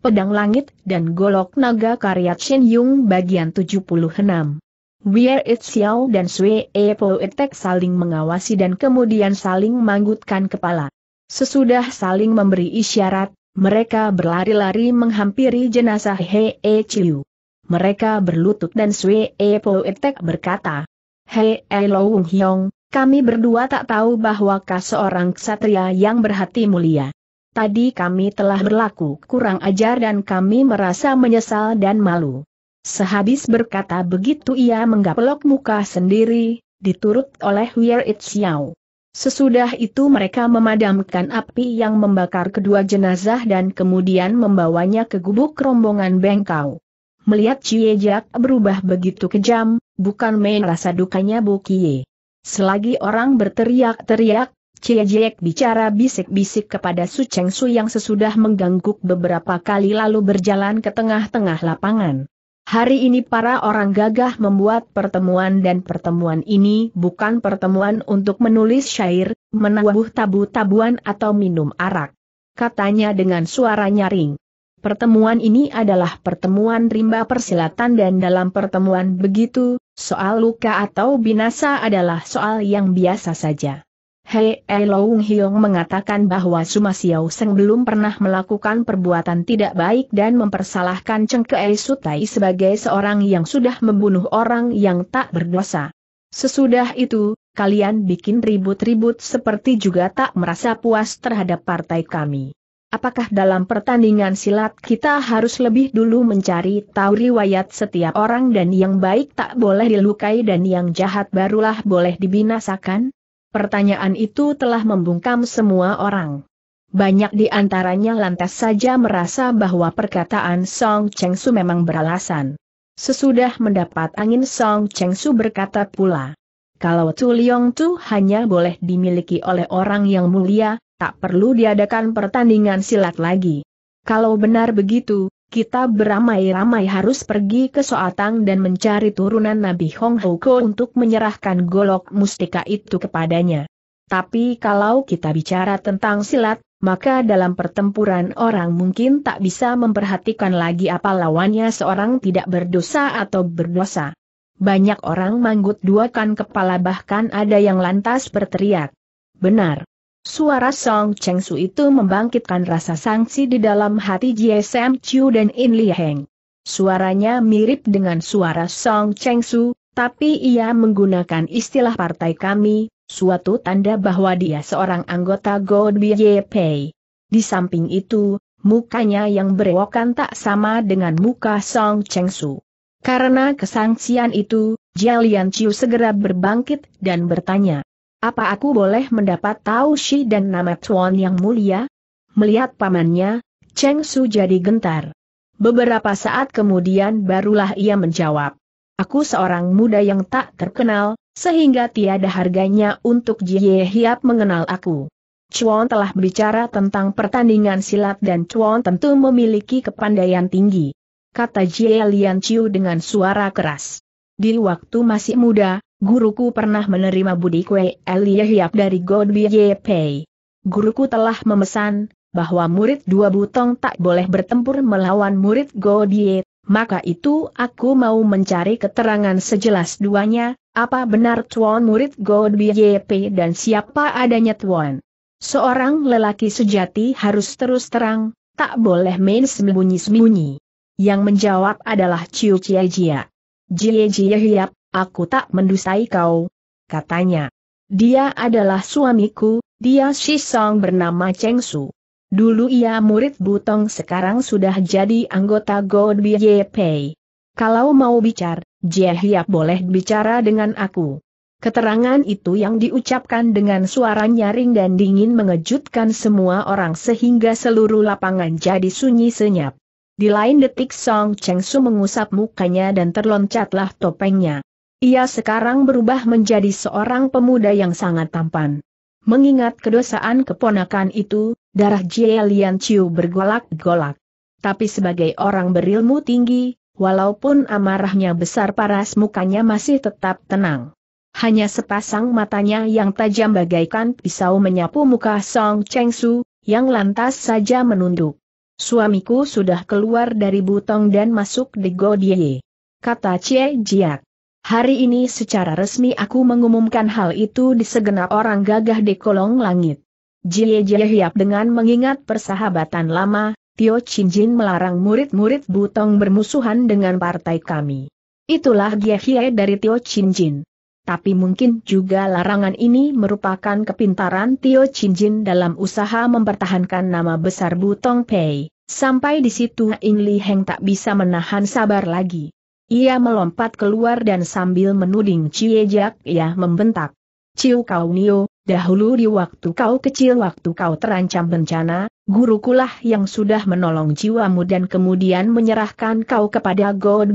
Pedang Langit dan Golok Naga karya Shen Yung bagian 76. Where It Xiao dan Sui E Etek saling mengawasi dan kemudian saling manggutkan kepala. Sesudah saling memberi isyarat, mereka berlari-lari menghampiri jenazah He E Chiu. Mereka berlutut dan Sui E Po Etek berkata, He E Hyong, kami berdua tak tahu bahwa kau seorang ksatria yang berhati mulia tadi kami telah berlaku kurang ajar dan kami merasa menyesal dan malu. Sehabis berkata begitu ia menggaplok muka sendiri, diturut oleh Weir It Sesudah itu mereka memadamkan api yang membakar kedua jenazah dan kemudian membawanya ke gubuk rombongan bengkau. Melihat Cie Jak berubah begitu kejam, bukan main rasa dukanya Bu Kie. Selagi orang berteriak-teriak, Cie Jiek bicara bisik-bisik kepada Su Cheng Su yang sesudah mengganggu beberapa kali lalu berjalan ke tengah-tengah lapangan. Hari ini para orang gagah membuat pertemuan dan pertemuan ini bukan pertemuan untuk menulis syair, menabuh tabu-tabuan atau minum arak. Katanya dengan suara nyaring. Pertemuan ini adalah pertemuan rimba persilatan dan dalam pertemuan begitu, soal luka atau binasa adalah soal yang biasa saja. Hei Loung Hiong mengatakan bahwa Suma Xiao Seng belum pernah melakukan perbuatan tidak baik dan mempersalahkan Cheng Kei Sutai sebagai seorang yang sudah membunuh orang yang tak berdosa. Sesudah itu, kalian bikin ribut-ribut seperti juga tak merasa puas terhadap partai kami. Apakah dalam pertandingan silat kita harus lebih dulu mencari tahu riwayat setiap orang dan yang baik tak boleh dilukai dan yang jahat barulah boleh dibinasakan? Pertanyaan itu telah membungkam semua orang. Banyak di antaranya lantas saja merasa bahwa perkataan Song Cheng Su memang beralasan. Sesudah mendapat angin Song Cheng Su berkata pula, kalau Tu Liong Tu hanya boleh dimiliki oleh orang yang mulia, tak perlu diadakan pertandingan silat lagi. Kalau benar begitu, kita beramai-ramai harus pergi ke Soatang dan mencari turunan Nabi Hong Hoko untuk menyerahkan golok mustika itu kepadanya. Tapi kalau kita bicara tentang silat, maka dalam pertempuran orang mungkin tak bisa memperhatikan lagi apa lawannya seorang tidak berdosa atau berdosa. Banyak orang manggut duakan kepala bahkan ada yang lantas berteriak. Benar. Suara Song Cheng Su itu membangkitkan rasa sangsi di dalam hati Jie Sam Chiu dan In Li Heng. Suaranya mirip dengan suara Song Cheng Su, tapi ia menggunakan istilah partai kami, suatu tanda bahwa dia seorang anggota God Pei. Di samping itu, mukanya yang berewokan tak sama dengan muka Song Cheng Su. Karena kesangsian itu, Jia Lian Chiu segera berbangkit dan bertanya, apa aku boleh mendapat tahu Shi dan nama Chuan yang mulia? Melihat pamannya, Cheng Su jadi gentar. Beberapa saat kemudian barulah ia menjawab. Aku seorang muda yang tak terkenal, sehingga tiada harganya untuk Jie Hiap mengenal aku. Chuan telah berbicara tentang pertandingan silat dan Chuan tentu memiliki kepandaian tinggi. Kata Jie Lian Chiu dengan suara keras. Di waktu masih muda, Guruku pernah menerima budi kue Eliyahiap dari Godby Pei. Guruku telah memesan, bahwa murid dua butong tak boleh bertempur melawan murid Godye, maka itu aku mau mencari keterangan sejelas duanya, apa benar Tuan murid Godby Yepei dan siapa adanya Tuan. Seorang lelaki sejati harus terus terang, tak boleh main sembunyi-sembunyi. Yang menjawab adalah Ciu Cia Jia. Jie Jia Hiap, Aku tak mendusai kau, katanya. Dia adalah suamiku, dia Song bernama Cheng Su. Dulu ia murid Butong sekarang sudah jadi anggota God Pei. Kalau mau bicar, Jehiap boleh bicara dengan aku. Keterangan itu yang diucapkan dengan suara nyaring dan dingin mengejutkan semua orang sehingga seluruh lapangan jadi sunyi senyap. Di lain detik Song Cheng Su mengusap mukanya dan terloncatlah topengnya. Ia sekarang berubah menjadi seorang pemuda yang sangat tampan. Mengingat kedosaan keponakan itu, darah Jie Lian Chiu bergolak-golak. Tapi sebagai orang berilmu tinggi, walaupun amarahnya besar paras mukanya masih tetap tenang. Hanya sepasang matanya yang tajam bagaikan pisau menyapu muka Song Cheng Su, yang lantas saja menunduk. Suamiku sudah keluar dari butong dan masuk di Godie. Kata Cie Jiak. Hari ini secara resmi aku mengumumkan hal itu di segenap orang gagah di kolong langit. Jie Jie Hiap dengan mengingat persahabatan lama, Tio Chin Jin melarang murid-murid Butong bermusuhan dengan partai kami. Itulah Jie Hiap dari Tio Chin Jin. Tapi mungkin juga larangan ini merupakan kepintaran Tio Chin Jin dalam usaha mempertahankan nama besar Butong Pei. Sampai di situ In Li Heng tak bisa menahan sabar lagi. Ia melompat keluar dan sambil menuding Ciejak ia membentak. Ciu kau Nio, dahulu di waktu kau kecil waktu kau terancam bencana, gurukulah yang sudah menolong jiwamu dan kemudian menyerahkan kau kepada God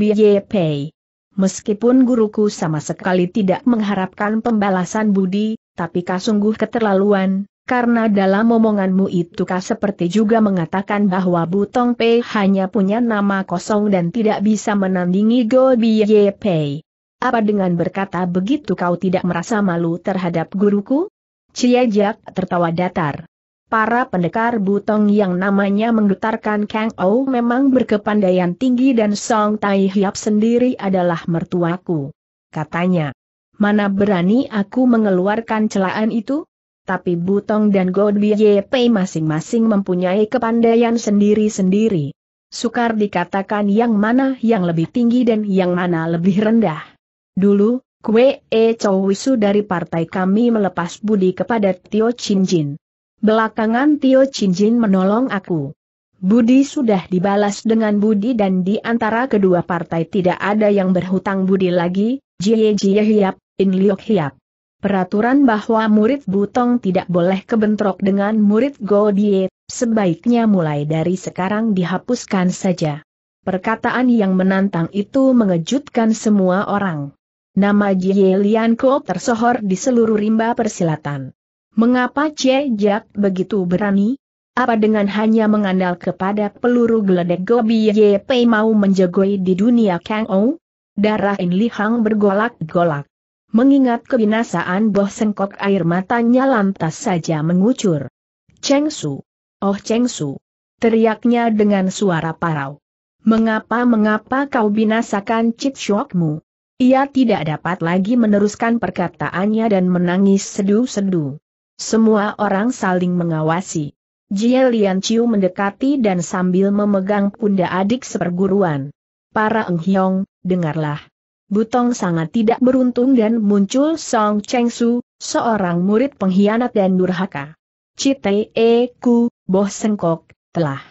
Pei. Meskipun guruku sama sekali tidak mengharapkan pembalasan budi, tapi kau sungguh keterlaluan, karena dalam omonganmu itu kah seperti juga mengatakan bahwa Butong Pei hanya punya nama kosong dan tidak bisa menandingi Go Biye Pei. Apa dengan berkata begitu kau tidak merasa malu terhadap guruku? Cia Jak tertawa datar. Para pendekar Butong yang namanya menggetarkan Kang Ou memang berkepandaian tinggi dan Song Tai Hiap sendiri adalah mertuaku. Katanya, mana berani aku mengeluarkan celaan itu? tapi Butong dan Godby YP masing-masing mempunyai kepandaian sendiri-sendiri. Sukar dikatakan yang mana yang lebih tinggi dan yang mana lebih rendah. Dulu, Kue E Wisu dari partai kami melepas budi kepada Tio Chin Jin. Belakangan Tio Chin Jin menolong aku. Budi sudah dibalas dengan budi dan di antara kedua partai tidak ada yang berhutang budi lagi, Jie Jie Hiap, In Liok Hiap peraturan bahwa murid Butong tidak boleh kebentrok dengan murid Godie, sebaiknya mulai dari sekarang dihapuskan saja. Perkataan yang menantang itu mengejutkan semua orang. Nama Jie Lian Ko tersohor di seluruh rimba persilatan. Mengapa Che Jack begitu berani? Apa dengan hanya mengandal kepada peluru geledek Gobi Ye Pei mau menjagoi di dunia Kang Ou? Darah In Li Hang bergolak-golak. Mengingat kebinasaan Boh Sengkok air matanya lantas saja mengucur. Cheng Su! Oh Cheng Su! Teriaknya dengan suara parau. Mengapa-mengapa kau binasakan cip Shokmu? Ia tidak dapat lagi meneruskan perkataannya dan menangis sedu-sedu. Semua orang saling mengawasi. Jie Lian Chiu mendekati dan sambil memegang pundak adik seperguruan. Para Eng dengarlah. Butong sangat tidak beruntung dan muncul Song Cheng Su, seorang murid pengkhianat dan durhaka. Cite e Ku, Boh Sengkok, telah.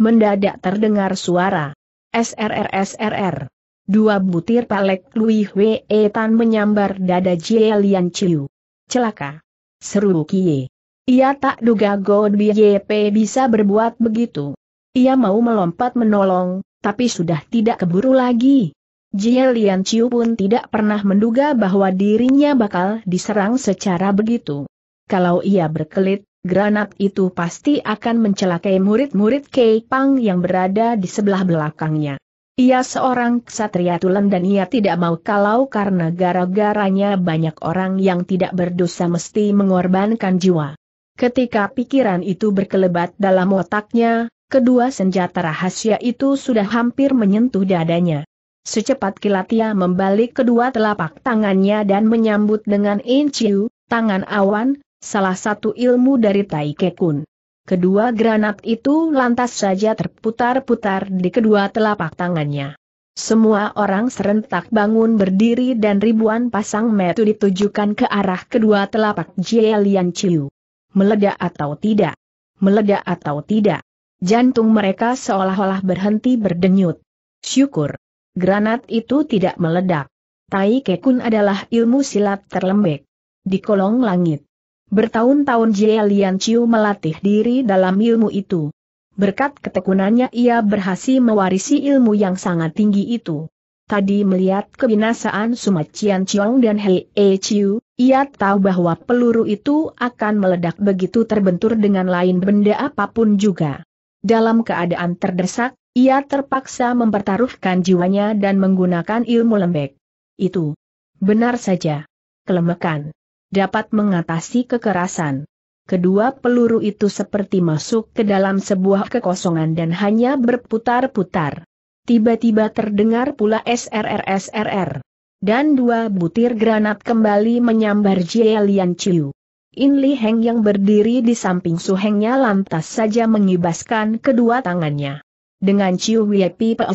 Mendadak terdengar suara. SRR SRR. Dua butir palek Lui Hwe e Tan menyambar dada Jie Lian Chiu. Celaka. Seru Kie. Ia tak duga God YP bisa berbuat begitu. Ia mau melompat menolong, tapi sudah tidak keburu lagi. Jie Lian Chiu pun tidak pernah menduga bahwa dirinya bakal diserang secara begitu. Kalau ia berkelit, granat itu pasti akan mencelakai murid-murid Kei Pang yang berada di sebelah belakangnya. Ia seorang ksatria tulen dan ia tidak mau kalau karena gara-garanya banyak orang yang tidak berdosa mesti mengorbankan jiwa. Ketika pikiran itu berkelebat dalam otaknya, kedua senjata rahasia itu sudah hampir menyentuh dadanya. Secepat kilat ia membalik kedua telapak tangannya dan menyambut dengan inciu, tangan awan, salah satu ilmu dari Tai Kekun. Kedua granat itu lantas saja terputar-putar di kedua telapak tangannya. Semua orang serentak bangun berdiri dan ribuan pasang metu ditujukan ke arah kedua telapak Jielian Chiu. Meledak atau tidak? Meledak atau tidak? Jantung mereka seolah-olah berhenti berdenyut. Syukur granat itu tidak meledak. Tai Kekun adalah ilmu silat terlembek. Di kolong langit. Bertahun-tahun Jie Lian Chiu melatih diri dalam ilmu itu. Berkat ketekunannya ia berhasil mewarisi ilmu yang sangat tinggi itu. Tadi melihat kebinasaan Sumat Cian Chiong dan Hei E Chiu, ia tahu bahwa peluru itu akan meledak begitu terbentur dengan lain benda apapun juga. Dalam keadaan terdesak, ia terpaksa mempertaruhkan jiwanya dan menggunakan ilmu lembek. Itu benar saja. Kelemekan dapat mengatasi kekerasan. Kedua peluru itu seperti masuk ke dalam sebuah kekosongan dan hanya berputar-putar. Tiba-tiba terdengar pula SRRSRR. Dan dua butir granat kembali menyambar Jie Lian Chiu. In Li Heng yang berdiri di samping Su Hengnya lantas saja mengibaskan kedua tangannya. Dengan Ciu Wei Pipe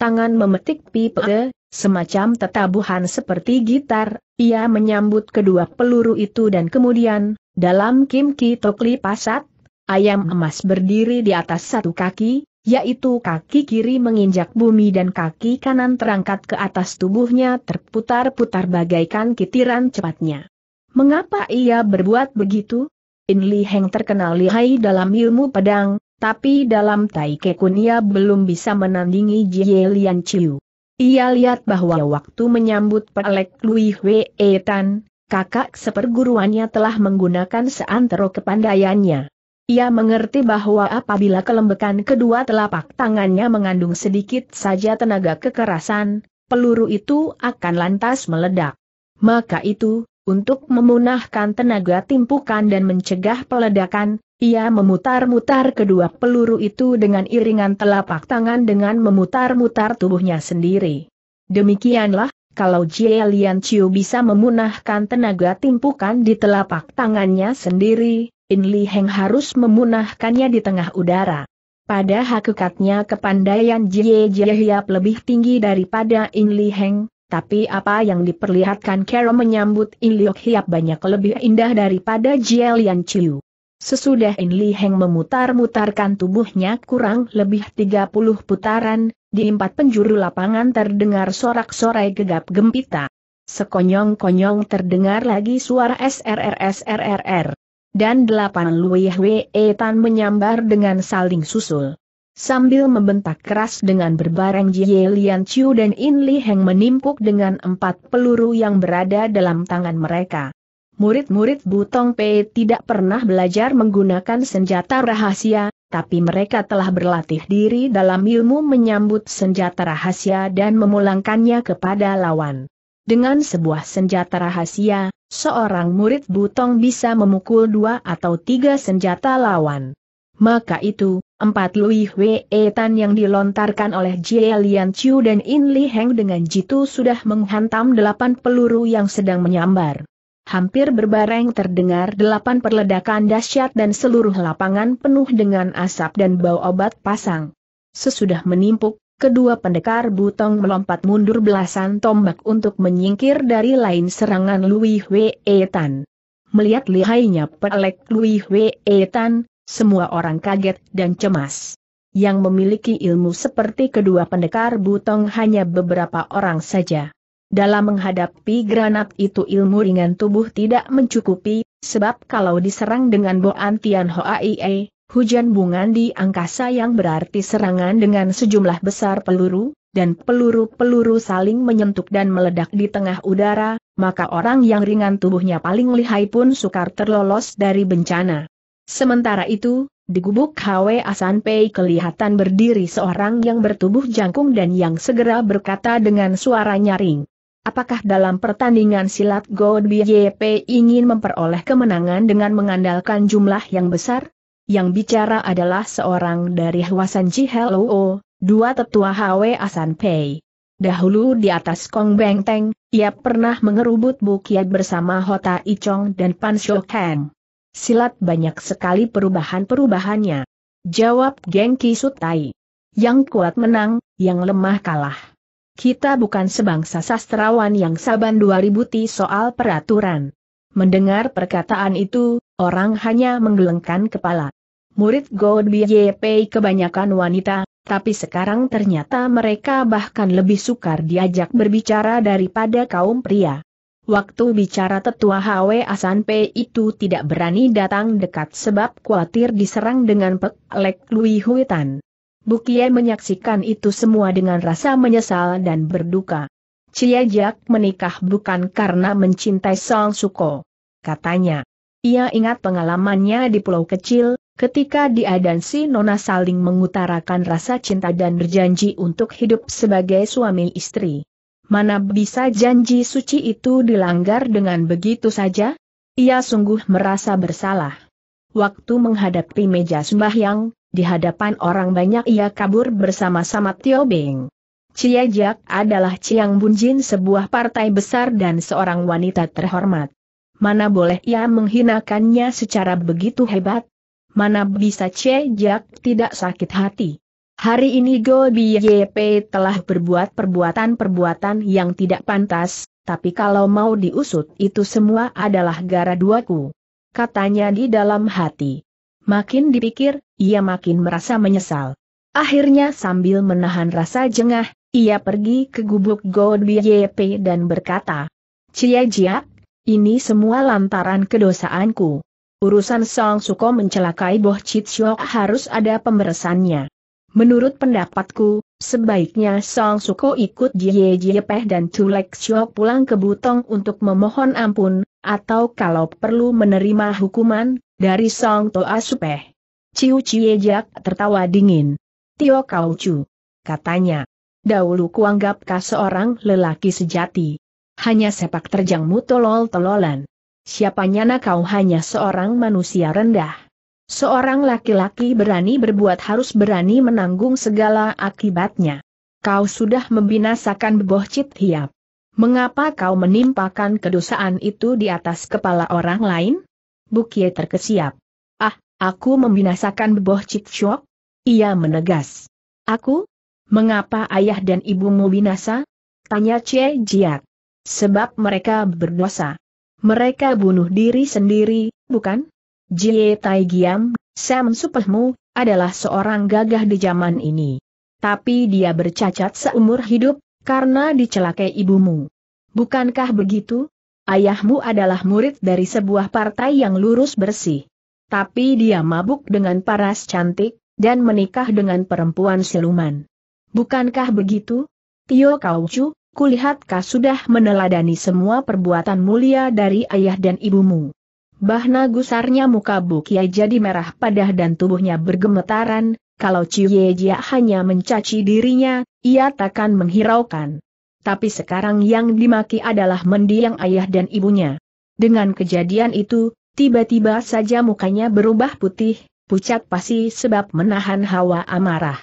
tangan memetik pipa, e, semacam tetabuhan seperti gitar, ia menyambut kedua peluru itu dan kemudian, dalam Kim Ki Tokli Pasat, ayam emas berdiri di atas satu kaki, yaitu kaki kiri menginjak bumi dan kaki kanan terangkat ke atas tubuhnya terputar-putar bagaikan kitiran cepatnya. Mengapa ia berbuat begitu? In Li Heng terkenal lihai dalam ilmu pedang, tapi dalam Tai Kekunia belum bisa menandingi Jie Lian Chiu. Ia lihat bahwa waktu menyambut pelek Lui Hwe e Tan, kakak seperguruannya telah menggunakan seantero kepandaiannya. Ia mengerti bahwa apabila kelembekan kedua telapak tangannya mengandung sedikit saja tenaga kekerasan, peluru itu akan lantas meledak. Maka itu, untuk memunahkan tenaga timpukan dan mencegah peledakan, ia memutar-mutar kedua peluru itu dengan iringan telapak tangan dengan memutar-mutar tubuhnya sendiri. Demikianlah, kalau Jie Lian Chiu bisa memunahkan tenaga timpukan di telapak tangannya sendiri, In Li Heng harus memunahkannya di tengah udara. Pada hakikatnya kepandaian Jie Jie Hiap lebih tinggi daripada In Li Heng, tapi apa yang diperlihatkan Kero menyambut In Li Hiap banyak lebih indah daripada Jie Lian Chiu. Sesudah In Li Heng memutar-mutarkan tubuhnya kurang lebih 30 putaran, di empat penjuru lapangan terdengar sorak-sorai gegap gempita. Sekonyong-konyong terdengar lagi suara SRRSRRR Dan delapan Lui Hwe e Tan menyambar dengan saling susul. Sambil membentak keras dengan berbareng Jie Lian Chiu dan In Li Heng menimpuk dengan empat peluru yang berada dalam tangan mereka murid-murid Butong Pei tidak pernah belajar menggunakan senjata rahasia, tapi mereka telah berlatih diri dalam ilmu menyambut senjata rahasia dan memulangkannya kepada lawan. Dengan sebuah senjata rahasia, seorang murid Butong bisa memukul dua atau tiga senjata lawan. Maka itu, empat Lui Hwe e Tan yang dilontarkan oleh Jie Lian Chiu dan In Li Heng dengan jitu sudah menghantam delapan peluru yang sedang menyambar hampir berbareng terdengar delapan perledakan dahsyat dan seluruh lapangan penuh dengan asap dan bau obat pasang. Sesudah menimpuk, kedua pendekar butong melompat mundur belasan tombak untuk menyingkir dari lain serangan Lui Hwe e Tan. Melihat lihainya pelek Lui Hwe e Tan, semua orang kaget dan cemas. Yang memiliki ilmu seperti kedua pendekar butong hanya beberapa orang saja. Dalam menghadapi granat itu ilmu ringan tubuh tidak mencukupi, sebab kalau diserang dengan Boan Tian Hoaie, hujan bungan di angkasa yang berarti serangan dengan sejumlah besar peluru, dan peluru-peluru saling menyentuh dan meledak di tengah udara, maka orang yang ringan tubuhnya paling lihai pun sukar terlolos dari bencana. Sementara itu, di gubuk Asan Pei kelihatan berdiri seorang yang bertubuh jangkung dan yang segera berkata dengan suara nyaring. Apakah dalam pertandingan silat God BJP ingin memperoleh kemenangan dengan mengandalkan jumlah yang besar? Yang bicara adalah seorang dari Hwasan Jiheloo, dua tetua Hwe Asan Pei. Dahulu di atas Kong Beng Teng, ia pernah mengerubut Bukiat bersama Hota Ichong dan Pan Shou Kang. Silat banyak sekali perubahan-perubahannya. Jawab Geng Sutai. Yang kuat menang, yang lemah kalah. Kita bukan sebangsa sastrawan yang saban 2000 ti soal peraturan. Mendengar perkataan itu, orang hanya menggelengkan kepala. Murid God BYP kebanyakan wanita, tapi sekarang ternyata mereka bahkan lebih sukar diajak berbicara daripada kaum pria. Waktu bicara tetua HW Asan P itu tidak berani datang dekat sebab khawatir diserang dengan pek lek Lui Huitan. Bukie menyaksikan itu semua dengan rasa menyesal dan berduka. Ciajak menikah bukan karena mencintai Song Suko. Katanya, ia ingat pengalamannya di pulau kecil, ketika dia dan si Nona saling mengutarakan rasa cinta dan berjanji untuk hidup sebagai suami istri. Mana bisa janji suci itu dilanggar dengan begitu saja? Ia sungguh merasa bersalah. Waktu menghadapi meja sembahyang, di hadapan orang banyak ia kabur bersama-sama Tio Beng. Cia Jak adalah Chiang Bunjin sebuah partai besar dan seorang wanita terhormat. Mana boleh ia menghinakannya secara begitu hebat? Mana bisa Chia Jak tidak sakit hati? Hari ini Go YP telah berbuat perbuatan-perbuatan yang tidak pantas, tapi kalau mau diusut itu semua adalah gara duaku. Katanya di dalam hati. Makin dipikir, ia makin merasa menyesal. Akhirnya sambil menahan rasa jengah, ia pergi ke gubuk Godbyep dan berkata, Cia Jiak, ini semua lantaran kedosaanku. Urusan Song Suko mencelakai Boh Chit Shok harus ada pemeresannya. Menurut pendapatku, sebaiknya Song Suko ikut Jie Jie Peh dan Tulek Shok pulang ke Butong untuk memohon ampun, atau kalau perlu menerima hukuman, dari Song Toa Supeh. Ciu Cie tertawa dingin. Tio Kau Chu. Katanya. Dahulu kuanggap kau seorang lelaki sejati. Hanya sepak terjangmu tolol-tololan. Siapanya nak kau hanya seorang manusia rendah. Seorang laki-laki berani berbuat harus berani menanggung segala akibatnya. Kau sudah membinasakan Boh Cit Hiap. Mengapa kau menimpakan kedosaan itu di atas kepala orang lain? Bukie terkesiap. Aku membinasakan Boh shock? Ia menegas. Aku? Mengapa ayah dan ibumu binasa? Tanya Che Jiat. Sebab mereka berdosa. Mereka bunuh diri sendiri, bukan? Jie Tai Giam, Sam Supehmu, adalah seorang gagah di zaman ini. Tapi dia bercacat seumur hidup, karena dicelakai ibumu. Bukankah begitu? Ayahmu adalah murid dari sebuah partai yang lurus bersih. Tapi dia mabuk dengan paras cantik, dan menikah dengan perempuan siluman. Bukankah begitu? Tio Kauchu, kulihat kau sudah meneladani semua perbuatan mulia dari ayah dan ibumu. Bahna gusarnya muka Bukia jadi merah padah dan tubuhnya bergemetaran, kalau Ciye Jia hanya mencaci dirinya, ia takkan menghiraukan. Tapi sekarang yang dimaki adalah mendiang ayah dan ibunya. Dengan kejadian itu, Tiba-tiba saja mukanya berubah putih, pucat pasti sebab menahan hawa amarah.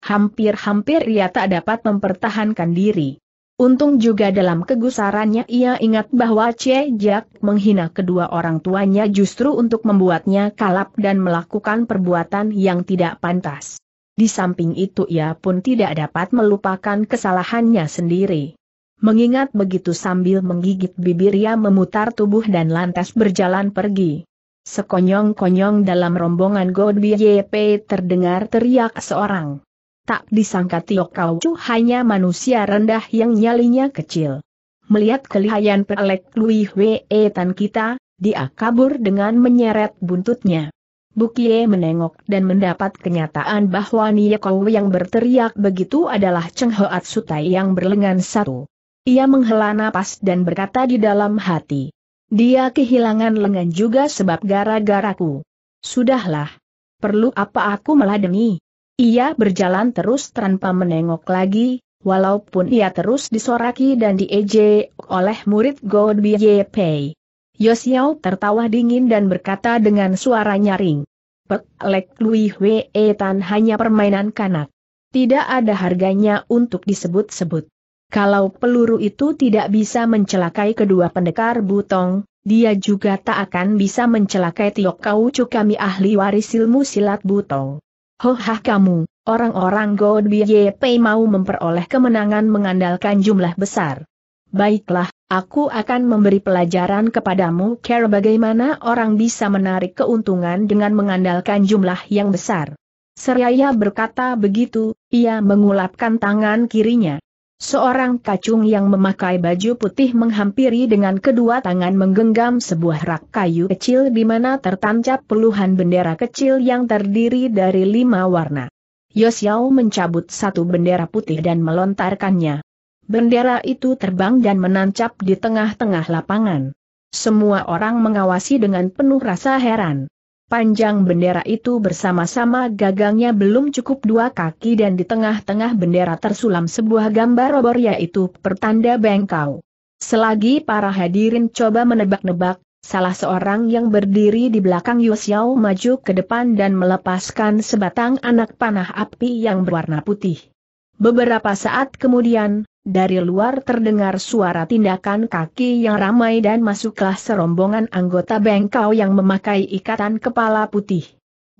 Hampir-hampir ia tak dapat mempertahankan diri. Untung juga dalam kegusarannya ia ingat bahwa Che Jack menghina kedua orang tuanya justru untuk membuatnya kalap dan melakukan perbuatan yang tidak pantas. Di samping itu ia pun tidak dapat melupakan kesalahannya sendiri. Mengingat begitu sambil menggigit bibir ia memutar tubuh dan lantas berjalan pergi. Sekonyong-konyong dalam rombongan Godby YP terdengar teriak seorang. Tak disangka Tio Kau hanya manusia rendah yang nyalinya kecil. Melihat kelihayan pelek Lui Hwe Tan kita, dia kabur dengan menyeret buntutnya. Bukie menengok dan mendapat kenyataan bahwa Kau yang berteriak begitu adalah Cheng Hoat Sutai yang berlengan satu. Ia menghela napas dan berkata di dalam hati. Dia kehilangan lengan juga sebab gara-garaku. Sudahlah. Perlu apa aku meladeni? Ia berjalan terus tanpa menengok lagi, walaupun ia terus disoraki dan diejek oleh murid God Pei. Yosiao tertawa dingin dan berkata dengan suara nyaring. Pek lek lui hwe Tan hanya permainan kanak. Tidak ada harganya untuk disebut-sebut. Kalau peluru itu tidak bisa mencelakai kedua pendekar butong, dia juga tak akan bisa mencelakai Tiok Kaucu kami ahli waris ilmu silat butong. Hohah kamu, orang-orang God YP mau memperoleh kemenangan mengandalkan jumlah besar. Baiklah, aku akan memberi pelajaran kepadamu care bagaimana orang bisa menarik keuntungan dengan mengandalkan jumlah yang besar. Seraya berkata begitu, ia mengulapkan tangan kirinya. Seorang kacung yang memakai baju putih menghampiri dengan kedua tangan menggenggam sebuah rak kayu kecil di mana tertancap puluhan bendera kecil yang terdiri dari lima warna. Yosiao mencabut satu bendera putih dan melontarkannya. Bendera itu terbang dan menancap di tengah-tengah lapangan. Semua orang mengawasi dengan penuh rasa heran. Panjang bendera itu bersama-sama gagangnya belum cukup dua kaki dan di tengah-tengah bendera tersulam sebuah gambar obor yaitu pertanda bengkau. Selagi para hadirin coba menebak-nebak, salah seorang yang berdiri di belakang Yusyao maju ke depan dan melepaskan sebatang anak panah api yang berwarna putih. Beberapa saat kemudian, dari luar terdengar suara tindakan kaki yang ramai dan masuklah serombongan anggota bengkau yang memakai ikatan kepala putih.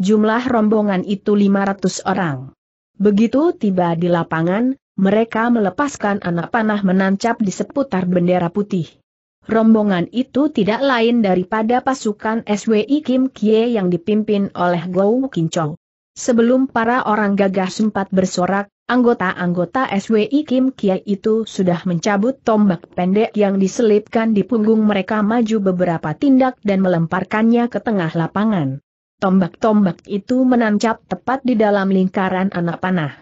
Jumlah rombongan itu 500 orang. Begitu tiba di lapangan, mereka melepaskan anak panah menancap di seputar bendera putih. Rombongan itu tidak lain daripada pasukan SWI Kim Kie yang dipimpin oleh Gou Kinchow. Sebelum para orang gagah sempat bersorak, Anggota-anggota SWI Kim Kiai itu sudah mencabut tombak pendek yang diselipkan di punggung mereka maju beberapa tindak dan melemparkannya ke tengah lapangan. Tombak-tombak itu menancap tepat di dalam lingkaran anak panah.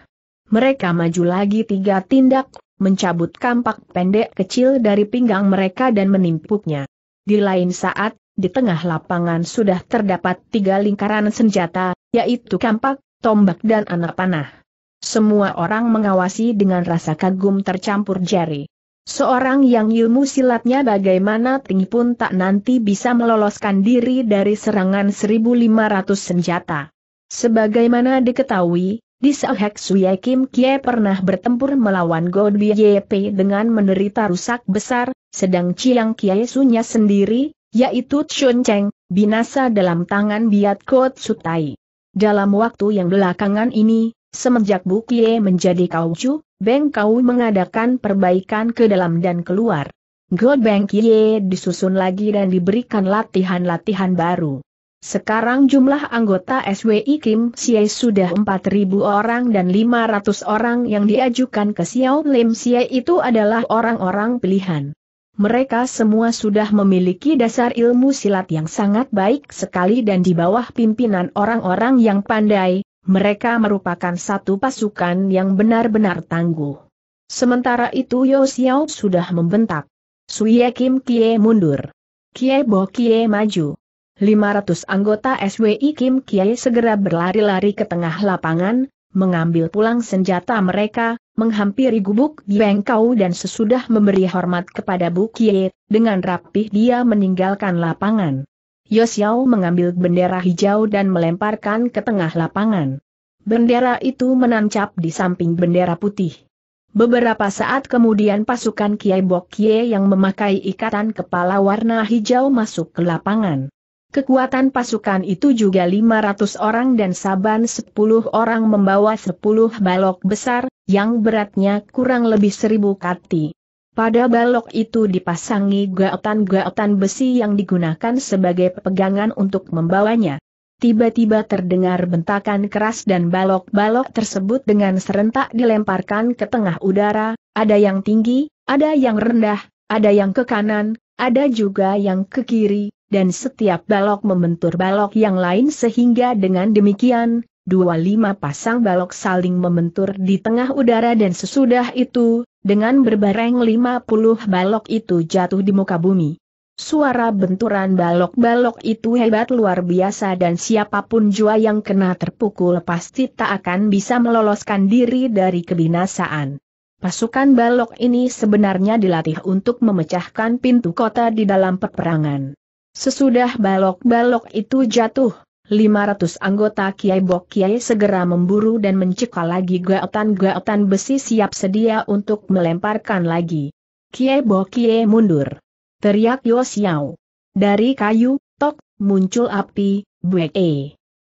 Mereka maju lagi tiga tindak, mencabut kampak pendek kecil dari pinggang mereka dan menimpuknya. Di lain saat, di tengah lapangan sudah terdapat tiga lingkaran senjata, yaitu kampak, tombak dan anak panah. Semua orang mengawasi dengan rasa kagum tercampur jari. Seorang yang ilmu silatnya bagaimana tinggi pun tak nanti bisa meloloskan diri dari serangan 1500 senjata. Sebagaimana diketahui, di Sahek Suye Kim Kie pernah bertempur melawan God Yep dengan menderita rusak besar, sedang Chiang Kie Sunya sendiri, yaitu Chun Cheng, binasa dalam tangan Biat Kot Sutai. Dalam waktu yang belakangan ini, Semenjak Bukie menjadi Kaucu, Beng Kau mengadakan perbaikan ke dalam dan keluar. God Beng Kie disusun lagi dan diberikan latihan-latihan baru. Sekarang jumlah anggota SWI Kim Xie sudah 4.000 orang dan 500 orang yang diajukan ke Xiao Lim Xie itu adalah orang-orang pilihan. Mereka semua sudah memiliki dasar ilmu silat yang sangat baik sekali dan di bawah pimpinan orang-orang yang pandai, mereka merupakan satu pasukan yang benar-benar tangguh. Sementara itu Yo Xiao sudah membentak. Suye Kim Kie mundur. Kie Bo Kie maju. 500 anggota SWI Kim Kie segera berlari-lari ke tengah lapangan, mengambil pulang senjata mereka, menghampiri gubuk Yueng Kau dan sesudah memberi hormat kepada Bu Kie, dengan rapih dia meninggalkan lapangan. Yosiao mengambil bendera hijau dan melemparkan ke tengah lapangan. Bendera itu menancap di samping bendera putih. Beberapa saat kemudian pasukan Kiai Bok Kie yang memakai ikatan kepala warna hijau masuk ke lapangan. Kekuatan pasukan itu juga 500 orang dan Saban 10 orang membawa 10 balok besar, yang beratnya kurang lebih 1000 kati. Pada balok itu dipasangi gaotan-gaotan besi yang digunakan sebagai pegangan untuk membawanya. Tiba-tiba terdengar bentakan keras dan balok-balok tersebut dengan serentak dilemparkan ke tengah udara, ada yang tinggi, ada yang rendah, ada yang ke kanan, ada juga yang ke kiri, dan setiap balok membentur balok yang lain sehingga dengan demikian, dua lima pasang balok saling membentur di tengah udara dan sesudah itu, dengan berbareng lima puluh balok itu jatuh di muka bumi. Suara benturan balok-balok itu hebat luar biasa dan siapapun jua yang kena terpukul pasti tak akan bisa meloloskan diri dari kebinasaan. Pasukan balok ini sebenarnya dilatih untuk memecahkan pintu kota di dalam peperangan. Sesudah balok-balok itu jatuh, 500 anggota Kiai Bok Kiai segera memburu dan mencekal lagi gaotan-gaotan besi siap sedia untuk melemparkan lagi. Kiai Bok Kiai mundur. Teriak Yo Dari kayu, tok, muncul api, bwe.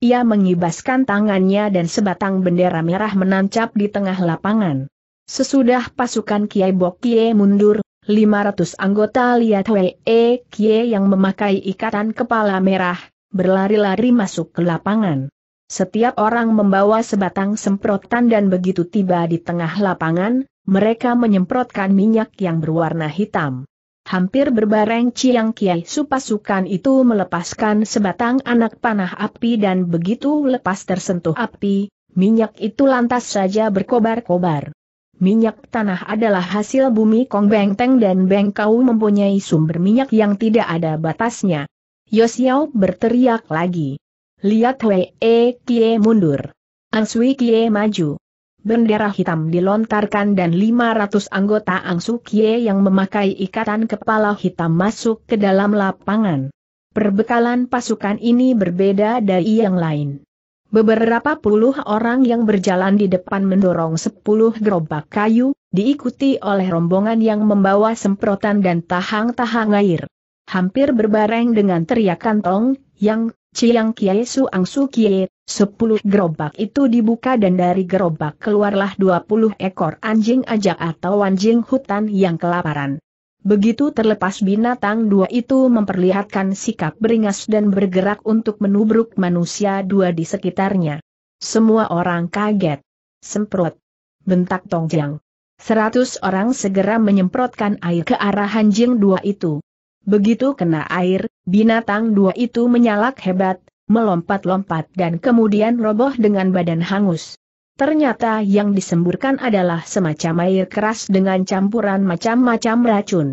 Ia mengibaskan tangannya dan sebatang bendera merah menancap di tengah lapangan. Sesudah pasukan Kiai Bok Kiai mundur, 500 anggota Liat Wee kiai yang memakai ikatan kepala merah, berlari-lari masuk ke lapangan. Setiap orang membawa sebatang semprotan dan begitu tiba di tengah lapangan, mereka menyemprotkan minyak yang berwarna hitam. Hampir berbareng Ciang Kiai Su pasukan itu melepaskan sebatang anak panah api dan begitu lepas tersentuh api, minyak itu lantas saja berkobar-kobar. Minyak tanah adalah hasil bumi Kong Beng Teng dan Beng Kau mempunyai sumber minyak yang tidak ada batasnya. Yosiao berteriak lagi. Lihat Hwee e Kie mundur. Angsui Kie maju. Bendera hitam dilontarkan dan 500 anggota Angsu Kie yang memakai ikatan kepala hitam masuk ke dalam lapangan. Perbekalan pasukan ini berbeda dari yang lain. Beberapa puluh orang yang berjalan di depan mendorong sepuluh gerobak kayu, diikuti oleh rombongan yang membawa semprotan dan tahang-tahang air hampir berbareng dengan teriakan Tong, yang, Ciang Kiai Suang Su Kie, sepuluh gerobak itu dibuka dan dari gerobak keluarlah dua puluh ekor anjing ajak atau anjing hutan yang kelaparan. Begitu terlepas binatang dua itu memperlihatkan sikap beringas dan bergerak untuk menubruk manusia dua di sekitarnya. Semua orang kaget. Semprot. Bentak Tongjang. Seratus orang segera menyemprotkan air ke arah anjing dua itu. Begitu kena air, binatang dua itu menyalak hebat, melompat-lompat dan kemudian roboh dengan badan hangus. Ternyata yang disemburkan adalah semacam air keras dengan campuran macam-macam racun.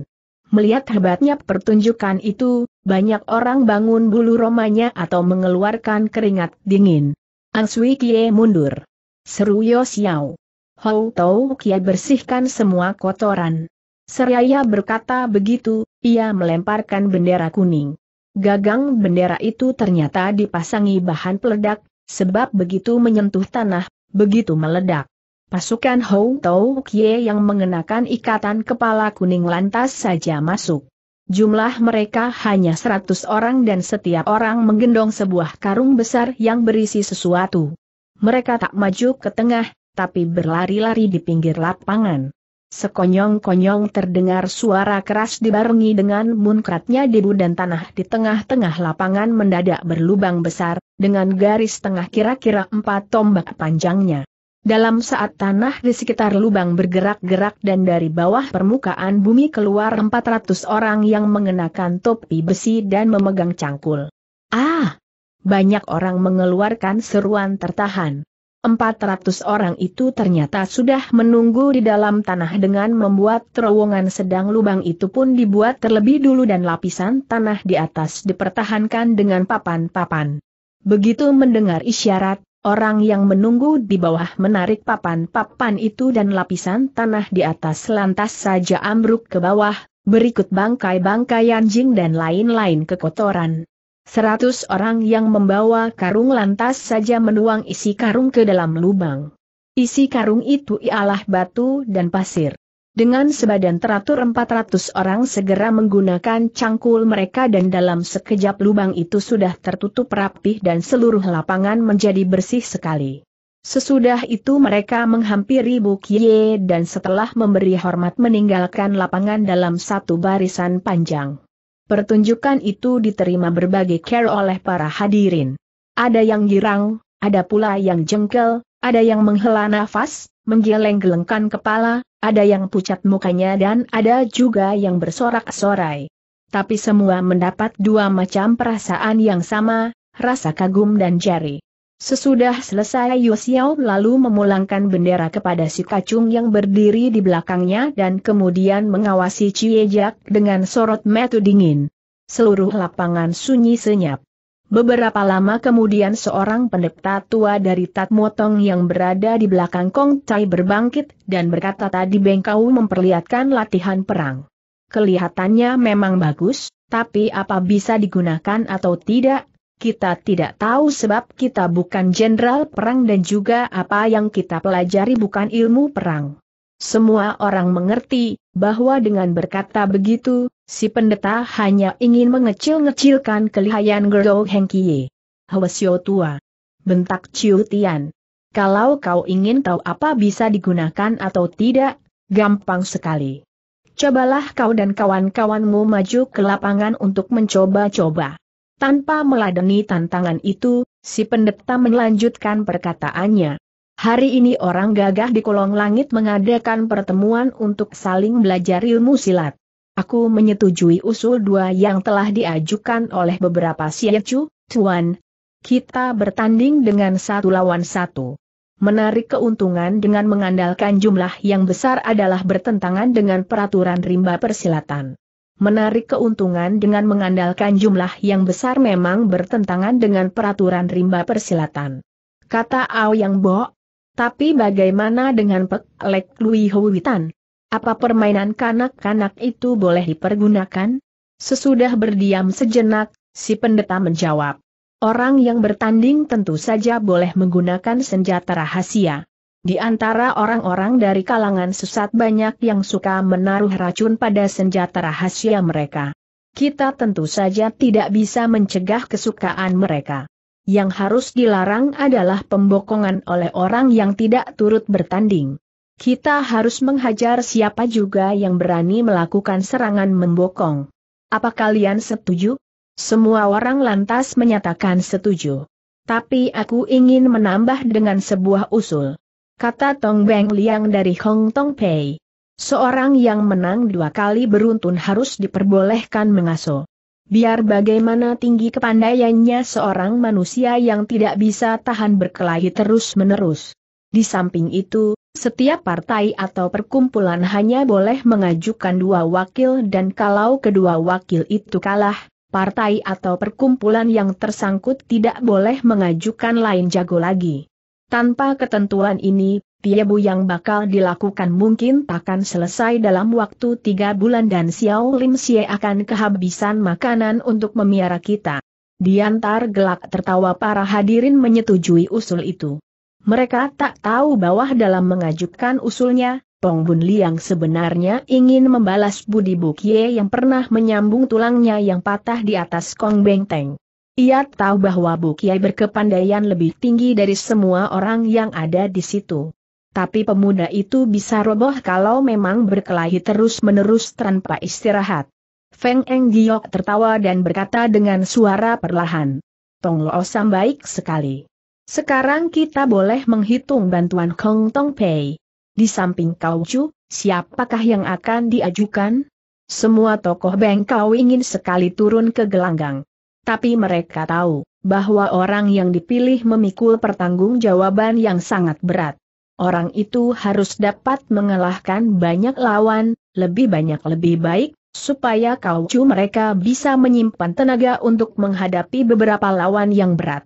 Melihat hebatnya pertunjukan itu, banyak orang bangun bulu romanya atau mengeluarkan keringat dingin. Ang Sui Kie mundur. Seru Yo Xiao. Hou Tou Kie bersihkan semua kotoran. Seraya berkata begitu, ia melemparkan bendera kuning. Gagang bendera itu ternyata dipasangi bahan peledak, sebab begitu menyentuh tanah, begitu meledak. Pasukan Hong Tau Kie yang mengenakan ikatan kepala kuning lantas saja masuk. Jumlah mereka hanya 100 orang dan setiap orang menggendong sebuah karung besar yang berisi sesuatu. Mereka tak maju ke tengah, tapi berlari-lari di pinggir lapangan. Sekonyong-konyong terdengar suara keras dibarengi dengan munkratnya debu dan tanah di tengah-tengah lapangan mendadak berlubang besar, dengan garis tengah kira-kira empat tombak panjangnya. Dalam saat tanah di sekitar lubang bergerak-gerak dan dari bawah permukaan bumi keluar 400 orang yang mengenakan topi besi dan memegang cangkul. Ah! Banyak orang mengeluarkan seruan tertahan. 400 orang itu ternyata sudah menunggu di dalam tanah dengan membuat terowongan sedang lubang itu pun dibuat terlebih dulu dan lapisan tanah di atas dipertahankan dengan papan-papan. Begitu mendengar isyarat, orang yang menunggu di bawah menarik papan-papan itu dan lapisan tanah di atas lantas saja ambruk ke bawah, berikut bangkai-bangkai anjing dan lain-lain kekotoran. Seratus orang yang membawa karung lantas saja menuang isi karung ke dalam lubang. Isi karung itu ialah batu dan pasir. Dengan sebadan teratur 400 orang segera menggunakan cangkul mereka dan dalam sekejap lubang itu sudah tertutup rapih dan seluruh lapangan menjadi bersih sekali. Sesudah itu mereka menghampiri Bukye dan setelah memberi hormat meninggalkan lapangan dalam satu barisan panjang. Pertunjukan itu diterima berbagai care oleh para hadirin. Ada yang girang, ada pula yang jengkel, ada yang menghela nafas, menggeleng-gelengkan kepala, ada yang pucat mukanya dan ada juga yang bersorak-sorai. Tapi semua mendapat dua macam perasaan yang sama, rasa kagum dan jari. Sesudah selesai Yu Xiao lalu memulangkan bendera kepada si kacung yang berdiri di belakangnya dan kemudian mengawasi Ciejak dengan sorot metu dingin. Seluruh lapangan sunyi senyap. Beberapa lama kemudian seorang pendeta tua dari Tat Motong yang berada di belakang Kong Tai berbangkit dan berkata tadi Bengkau memperlihatkan latihan perang. Kelihatannya memang bagus, tapi apa bisa digunakan atau tidak, kita tidak tahu sebab kita bukan jenderal perang dan juga apa yang kita pelajari bukan ilmu perang. Semua orang mengerti bahwa dengan berkata begitu, si pendeta hanya ingin mengecil-ngecilkan kelihayan Gerdo Hengkiye. Hwasyo tua. Bentak Ciu Tian. Kalau kau ingin tahu apa bisa digunakan atau tidak, gampang sekali. Cobalah kau dan kawan-kawanmu maju ke lapangan untuk mencoba-coba. Tanpa meladeni tantangan itu, si pendeta melanjutkan perkataannya. Hari ini orang gagah di kolong langit mengadakan pertemuan untuk saling belajar ilmu silat. Aku menyetujui usul dua yang telah diajukan oleh beberapa siacu, Tuan. Kita bertanding dengan satu lawan satu. Menarik keuntungan dengan mengandalkan jumlah yang besar adalah bertentangan dengan peraturan rimba persilatan. Menarik keuntungan dengan mengandalkan jumlah yang besar memang bertentangan dengan peraturan rimba persilatan. Kata Ao Yang Bo. Tapi bagaimana dengan Pek Lek Lui Huwitan? Apa permainan kanak-kanak itu boleh dipergunakan? Sesudah berdiam sejenak, si pendeta menjawab. Orang yang bertanding tentu saja boleh menggunakan senjata rahasia. Di antara orang-orang dari kalangan sesat banyak yang suka menaruh racun pada senjata rahasia mereka. Kita tentu saja tidak bisa mencegah kesukaan mereka. Yang harus dilarang adalah pembokongan oleh orang yang tidak turut bertanding. Kita harus menghajar siapa juga yang berani melakukan serangan membokong. Apa kalian setuju? Semua orang lantas menyatakan setuju. Tapi aku ingin menambah dengan sebuah usul kata Tong Beng Liang dari Hong Tong Pei. Seorang yang menang dua kali beruntun harus diperbolehkan mengaso. Biar bagaimana tinggi kepandaiannya seorang manusia yang tidak bisa tahan berkelahi terus-menerus. Di samping itu, setiap partai atau perkumpulan hanya boleh mengajukan dua wakil dan kalau kedua wakil itu kalah, partai atau perkumpulan yang tersangkut tidak boleh mengajukan lain jago lagi. Tanpa ketentuan ini, Tiebu yang bakal dilakukan mungkin takkan selesai dalam waktu tiga bulan dan Xiao Lim Xie akan kehabisan makanan untuk memiara kita. Diantar gelak tertawa para hadirin menyetujui usul itu. Mereka tak tahu bahwa dalam mengajukan usulnya, Pong Bun Liang sebenarnya ingin membalas budi Bukie yang pernah menyambung tulangnya yang patah di atas Kong Beng Teng. Ia tahu bahwa Bu Kiai berkepandaian lebih tinggi dari semua orang yang ada di situ. Tapi pemuda itu bisa roboh kalau memang berkelahi terus-menerus tanpa istirahat. Feng Eng Giok tertawa dan berkata dengan suara perlahan. Tong Lo Sam baik sekali. Sekarang kita boleh menghitung bantuan Kong Tong Pei. Di samping Kau Chu, siapakah yang akan diajukan? Semua tokoh beng kau ingin sekali turun ke gelanggang. Tapi mereka tahu bahwa orang yang dipilih memikul pertanggungjawaban yang sangat berat. Orang itu harus dapat mengalahkan banyak lawan, lebih banyak lebih baik, supaya kaucu mereka bisa menyimpan tenaga untuk menghadapi beberapa lawan yang berat.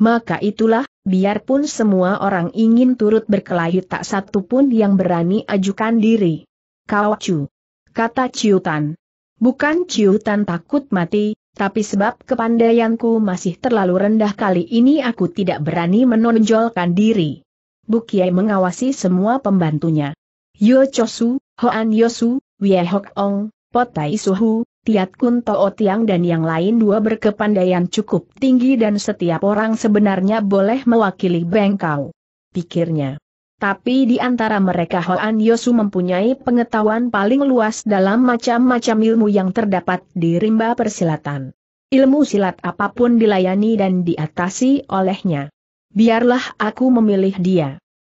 Maka itulah, biarpun semua orang ingin turut berkelahi tak satu pun yang berani ajukan diri. Kaucu. Kata Ciutan. Bukan Ciutan takut mati, tapi sebab kepandaianku masih terlalu rendah kali ini aku tidak berani menonjolkan diri. Bukiai mengawasi semua pembantunya. Yo Chosu, Hoan Yosu, Wie Hok Ong, Potai Suhu, Tiat Kun Toh Tiang dan yang lain dua berkepandaian cukup tinggi dan setiap orang sebenarnya boleh mewakili bengkau. Pikirnya. Tapi di antara mereka Hoan Yosu mempunyai pengetahuan paling luas dalam macam-macam ilmu yang terdapat di rimba persilatan. Ilmu silat apapun dilayani dan diatasi olehnya. Biarlah aku memilih dia.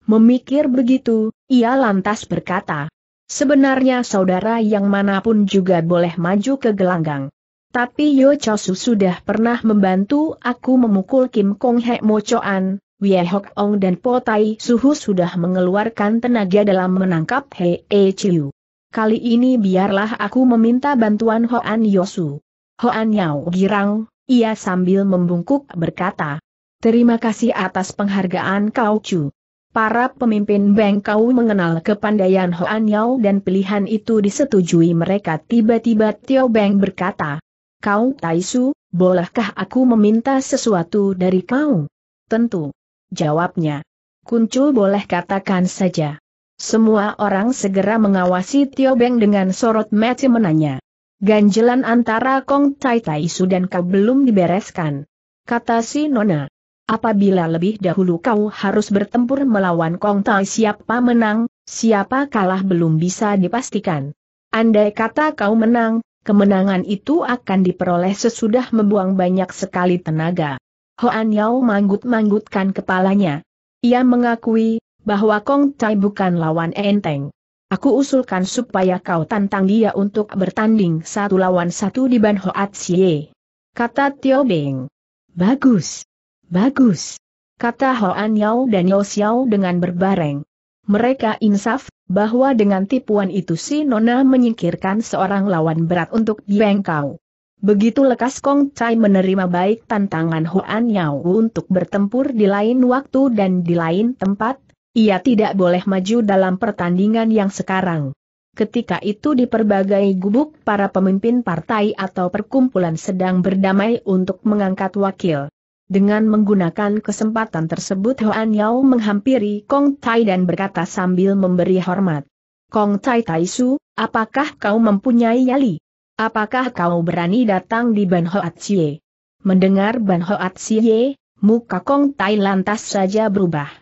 Memikir begitu, ia lantas berkata, Sebenarnya saudara yang manapun juga boleh maju ke gelanggang. Tapi Yo Chosu sudah pernah membantu aku memukul Kim Kong Hek Mocoan, Wei Hok Ong dan Po Tai Suhu sudah mengeluarkan tenaga dalam menangkap Hei E Chiu. Kali ini biarlah aku meminta bantuan Hoan Yosu. Hoan Yao girang, ia sambil membungkuk berkata. Terima kasih atas penghargaan kau Chu. Para pemimpin bank kau mengenal kepandaian Hoan Yao dan pilihan itu disetujui mereka tiba-tiba Tio Beng berkata. Kau Taisu, bolehkah aku meminta sesuatu dari kau? Tentu jawabnya. Kuncul boleh katakan saja. Semua orang segera mengawasi Tio Beng dengan sorot mata menanya. Ganjelan antara Kong Tai Tai Su dan kau belum dibereskan. Kata si Nona. Apabila lebih dahulu kau harus bertempur melawan Kong Tai siapa menang, siapa kalah belum bisa dipastikan. Andai kata kau menang, kemenangan itu akan diperoleh sesudah membuang banyak sekali tenaga. Hoan Yao manggut-manggutkan kepalanya. Ia mengakui bahwa Kong Tai bukan lawan enteng. Aku usulkan supaya kau tantang dia untuk bertanding satu lawan satu di Ban Hoat Xie. Kata Tio Beng. Bagus. Bagus. Kata Hoan Yao dan Yao Xiao dengan berbareng. Mereka insaf, bahwa dengan tipuan itu si Nona menyingkirkan seorang lawan berat untuk di Kau. Begitu lekas Kong Chai menerima baik tantangan Huan Yao untuk bertempur di lain waktu dan di lain tempat, ia tidak boleh maju dalam pertandingan yang sekarang. Ketika itu di berbagai gubuk para pemimpin partai atau perkumpulan sedang berdamai untuk mengangkat wakil. Dengan menggunakan kesempatan tersebut Huan Yao menghampiri Kong Tai dan berkata sambil memberi hormat. Kong Tai Taisu, apakah kau mempunyai yali? Apakah kau berani datang di Ban Hoat Cie? Mendengar Ban Hoat Cie, muka Kong Tai lantas saja berubah.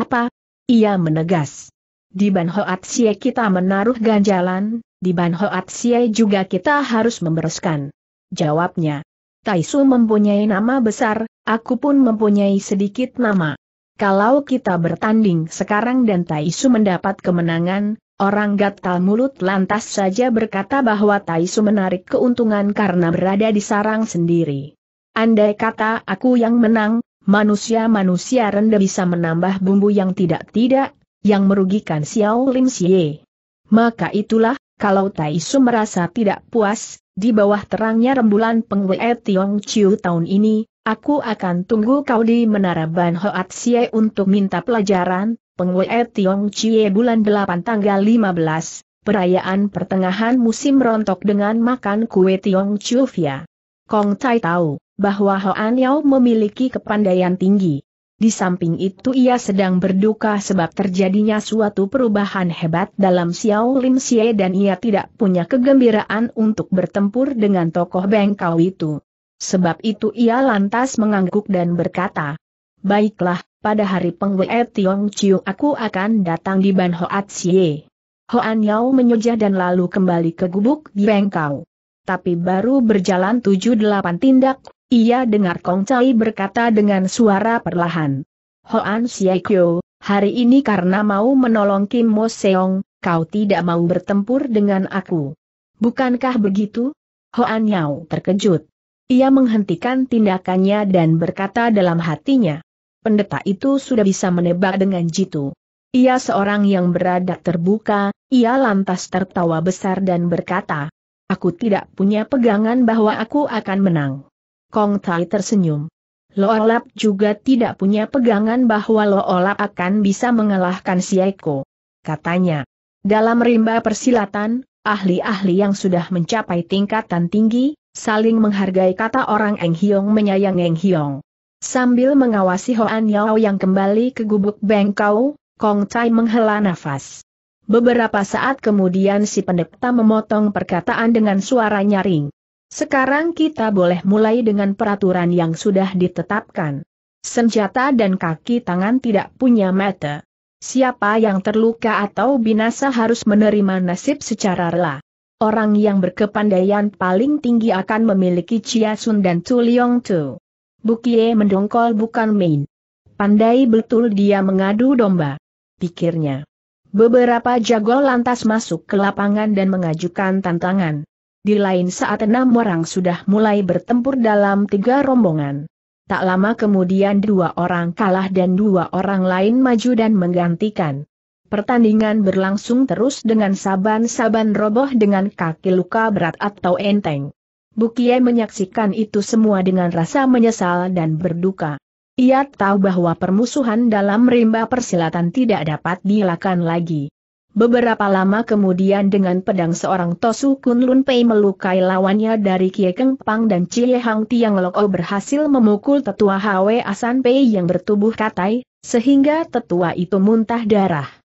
Apa? Ia menegas. Di Ban Hoat Cie kita menaruh ganjalan, di Ban Hoat Cie juga kita harus membereskan. Jawabnya. Tai Su mempunyai nama besar, aku pun mempunyai sedikit nama. Kalau kita bertanding sekarang dan Tai Su mendapat kemenangan, Orang gatal mulut lantas saja berkata bahwa Taisu menarik keuntungan karena berada di sarang sendiri. Andai kata aku yang menang, manusia-manusia rendah bisa menambah bumbu yang tidak-tidak, yang merugikan Xiao Lim Xie. Maka itulah, kalau Taisu merasa tidak puas, di bawah terangnya rembulan Pengwe Tiong Chiu tahun ini, aku akan tunggu kau di Menara Ban Hoat Xie untuk minta pelajaran, Pengwe Tiong Chie bulan 8 tanggal 15, perayaan pertengahan musim rontok dengan makan kue Tiong Chufia. Kong Tai tahu bahwa Hoan Yao memiliki kepandaian tinggi. Di samping itu ia sedang berduka sebab terjadinya suatu perubahan hebat dalam Xiao Lim Xie dan ia tidak punya kegembiraan untuk bertempur dengan tokoh Bengkau itu. Sebab itu ia lantas mengangguk dan berkata, Baiklah, pada hari pengwe Tiong Chiu aku akan datang di Ban Hoat Xie. Hoan Yao menyojah dan lalu kembali ke gubuk di Bengkau. Tapi baru berjalan tujuh delapan tindak, ia dengar Kong Chai berkata dengan suara perlahan. Hoan Xie Kyo, hari ini karena mau menolong Kim Mo Seong, kau tidak mau bertempur dengan aku. Bukankah begitu? Hoan Yao terkejut. Ia menghentikan tindakannya dan berkata dalam hatinya, pendeta itu sudah bisa menebak dengan jitu. Ia seorang yang beradak terbuka, ia lantas tertawa besar dan berkata, Aku tidak punya pegangan bahwa aku akan menang. Kong Tai tersenyum. Lo Loolap juga tidak punya pegangan bahwa Lo Loolap akan bisa mengalahkan Sieko. Katanya, dalam rimba persilatan, ahli-ahli yang sudah mencapai tingkatan tinggi, saling menghargai kata orang Eng Hiong menyayang Eng Hiong. Sambil mengawasi Hoan Yao yang kembali ke gubuk Bengkau, Kong Chai menghela nafas. Beberapa saat kemudian si pendeta memotong perkataan dengan suara nyaring. Sekarang kita boleh mulai dengan peraturan yang sudah ditetapkan. Senjata dan kaki tangan tidak punya mata. Siapa yang terluka atau binasa harus menerima nasib secara rela. Orang yang berkepandaian paling tinggi akan memiliki Chia Sun dan Tu Tu. Bukie mendongkol bukan main. Pandai betul dia mengadu domba. Pikirnya. Beberapa jago lantas masuk ke lapangan dan mengajukan tantangan. Di lain saat enam orang sudah mulai bertempur dalam tiga rombongan. Tak lama kemudian dua orang kalah dan dua orang lain maju dan menggantikan. Pertandingan berlangsung terus dengan saban-saban roboh dengan kaki luka berat atau enteng. Bukie menyaksikan itu semua dengan rasa menyesal dan berduka. Ia tahu bahwa permusuhan dalam rimba persilatan tidak dapat dilakukan lagi. Beberapa lama kemudian dengan pedang seorang Tosu Kun Pei melukai lawannya dari Kie Keng Pang dan Cie Hang Tiang Loko oh berhasil memukul tetua Hwe Asan Pei yang bertubuh katai, sehingga tetua itu muntah darah.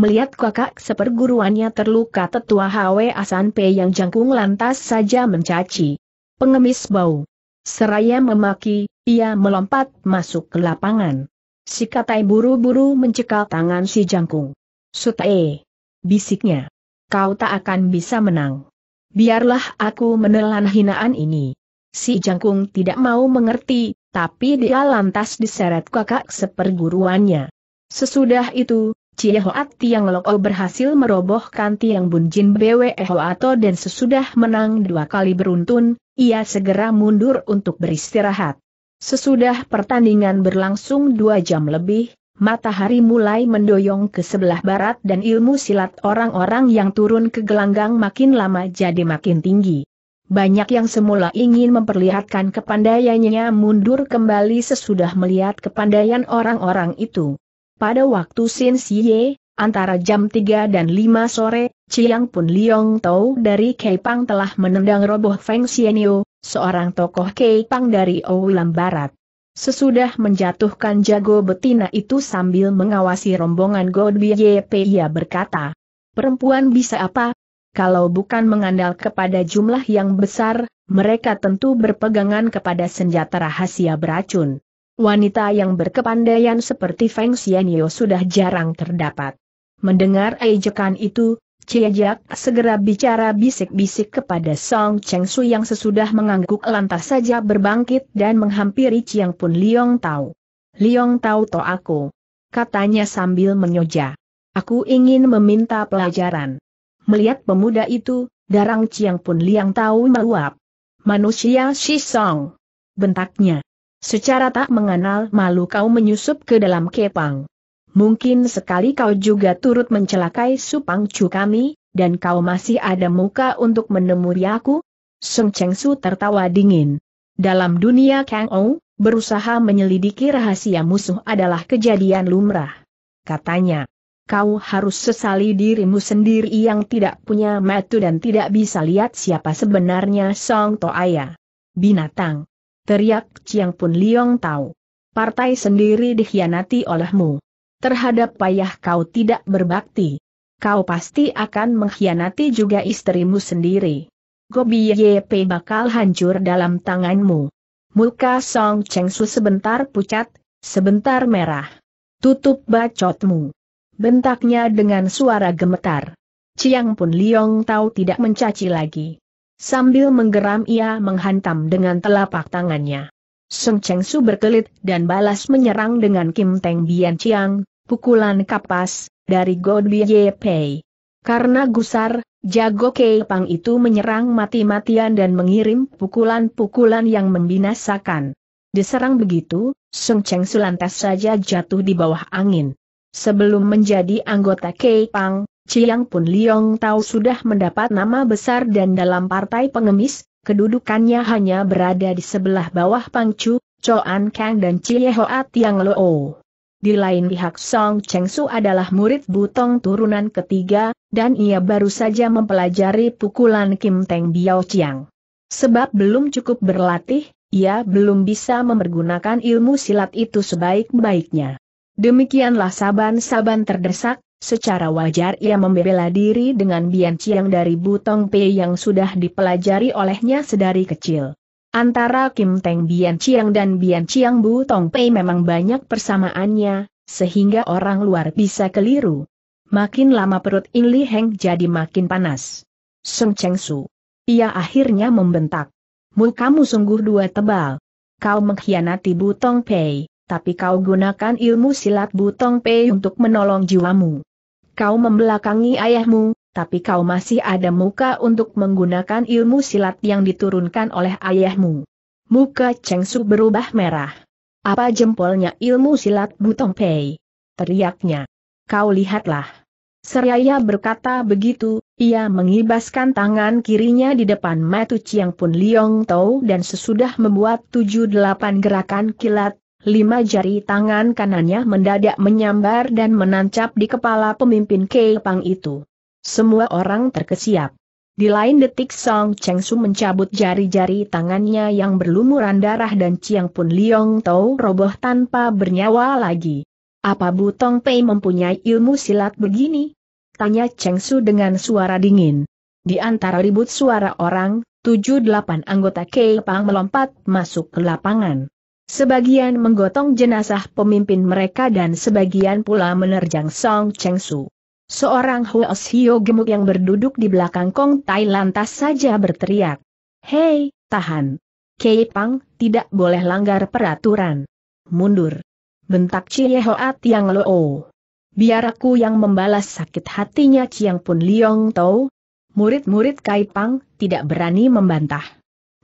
Melihat kakak seperguruannya terluka tetua Hwe Asan P yang jangkung lantas saja mencaci. Pengemis bau. Seraya memaki, ia melompat masuk ke lapangan. Si katai buru-buru mencekal tangan si jangkung. Sutae. Bisiknya. Kau tak akan bisa menang. Biarlah aku menelan hinaan ini. Si jangkung tidak mau mengerti, tapi dia lantas diseret kakak seperguruannya. Sesudah itu, Cie Hoat Tiang Loko berhasil merobohkan Tiang Bun Jin Bwe Hoato dan sesudah menang dua kali beruntun, ia segera mundur untuk beristirahat. Sesudah pertandingan berlangsung dua jam lebih, matahari mulai mendoyong ke sebelah barat dan ilmu silat orang-orang yang turun ke gelanggang makin lama jadi makin tinggi. Banyak yang semula ingin memperlihatkan kepandaiannya mundur kembali sesudah melihat kepandaian orang-orang itu. Pada waktu Sin Xie, antara jam 3 dan 5 sore, Chiang Pun Liong Tau dari Kepang telah menendang roboh Feng Xianyu, seorang tokoh Kepang dari Oulam Barat. Sesudah menjatuhkan jago betina itu sambil mengawasi rombongan God Yep ia berkata, Perempuan bisa apa? Kalau bukan mengandal kepada jumlah yang besar, mereka tentu berpegangan kepada senjata rahasia beracun. Wanita yang berkepandaian seperti Feng Xianyo sudah jarang terdapat. Mendengar ejekan itu, Ciejak segera bicara bisik-bisik kepada Song Cheng Su yang sesudah mengangguk lantas saja berbangkit dan menghampiri Chiang Pun Liong Tau. Liong Tau to aku. Katanya sambil menyoja. Aku ingin meminta pelajaran. Melihat pemuda itu, darang Chiang Pun Liang Tao meluap. Manusia si Song. Bentaknya. Secara tak mengenal malu kau menyusup ke dalam kepang. Mungkin sekali kau juga turut mencelakai Supang supangcu kami, dan kau masih ada muka untuk menemui aku? Sung Cheng Su tertawa dingin. Dalam dunia Kang Ou, berusaha menyelidiki rahasia musuh adalah kejadian lumrah. Katanya, kau harus sesali dirimu sendiri yang tidak punya metu dan tidak bisa lihat siapa sebenarnya Song Toaya. Binatang teriak Chiang Pun Liong tahu. Partai sendiri dikhianati olehmu. Terhadap payah kau tidak berbakti. Kau pasti akan mengkhianati juga istrimu sendiri. Gobi YP bakal hancur dalam tanganmu. Muka Song Cheng sebentar pucat, sebentar merah. Tutup bacotmu. Bentaknya dengan suara gemetar. Chiang Pun Liong tahu tidak mencaci lagi. Sambil menggeram ia menghantam dengan telapak tangannya. Seng Cheng Su berkelit dan balas menyerang dengan Kim Teng Bian Chiang, pukulan kapas, dari God Bi Ye Pei. Karena gusar, jago Kei Pang itu menyerang mati-matian dan mengirim pukulan-pukulan yang membinasakan. Diserang begitu, Seng Cheng Su lantas saja jatuh di bawah angin. Sebelum menjadi anggota Kei Pang, Chiang Pun Liong Tao sudah mendapat nama besar dan dalam partai pengemis, kedudukannya hanya berada di sebelah bawah Pang Chu, Choan Kang dan Chie Hoa Tiang Loo. Di lain pihak Song Cheng Su adalah murid butong turunan ketiga, dan ia baru saja mempelajari pukulan Kim Teng Biao Chiang. Sebab belum cukup berlatih, ia belum bisa mempergunakan ilmu silat itu sebaik-baiknya. Demikianlah saban-saban terdesak, Secara wajar ia membela diri dengan Bian Chiang dari Butong Pei yang sudah dipelajari olehnya sedari kecil. Antara Kim Teng Bian Chiang dan Bian Chiang Butong Pei memang banyak persamaannya, sehingga orang luar bisa keliru. Makin lama perut In Li Heng jadi makin panas. Sung Cheng Su. Ia akhirnya membentak. Mukamu sungguh dua tebal. Kau mengkhianati Butong Pei, tapi kau gunakan ilmu silat Butong Pei untuk menolong jiwamu kau membelakangi ayahmu, tapi kau masih ada muka untuk menggunakan ilmu silat yang diturunkan oleh ayahmu. Muka Cheng Su berubah merah. Apa jempolnya ilmu silat Butong Pei? Teriaknya. Kau lihatlah. Seraya berkata begitu, ia mengibaskan tangan kirinya di depan Matu Chiang Pun Liong Tau dan sesudah membuat tujuh delapan gerakan kilat, Lima jari tangan kanannya mendadak menyambar dan menancap di kepala pemimpin Keipang itu. Semua orang terkesiap. Di lain detik Song Cheng Su mencabut jari-jari tangannya yang berlumuran darah dan Chiang Pun Liong Tau roboh tanpa bernyawa lagi. Apa Butong Pei mempunyai ilmu silat begini? Tanya Cheng Su dengan suara dingin. Di antara ribut suara orang, Tujuh delapan anggota Keipang melompat masuk ke lapangan. Sebagian menggotong jenazah pemimpin mereka dan sebagian pula menerjang Song Cheng Su. Seorang Huo Hio gemuk yang berduduk di belakang Kong Tai lantas saja berteriak. Hei, tahan. Kei Pang, tidak boleh langgar peraturan. Mundur. Bentak Cie Yang yang Loo. Biar aku yang membalas sakit hatinya Chiang Pun Liong Tau. Murid-murid Kai Pang, tidak berani membantah.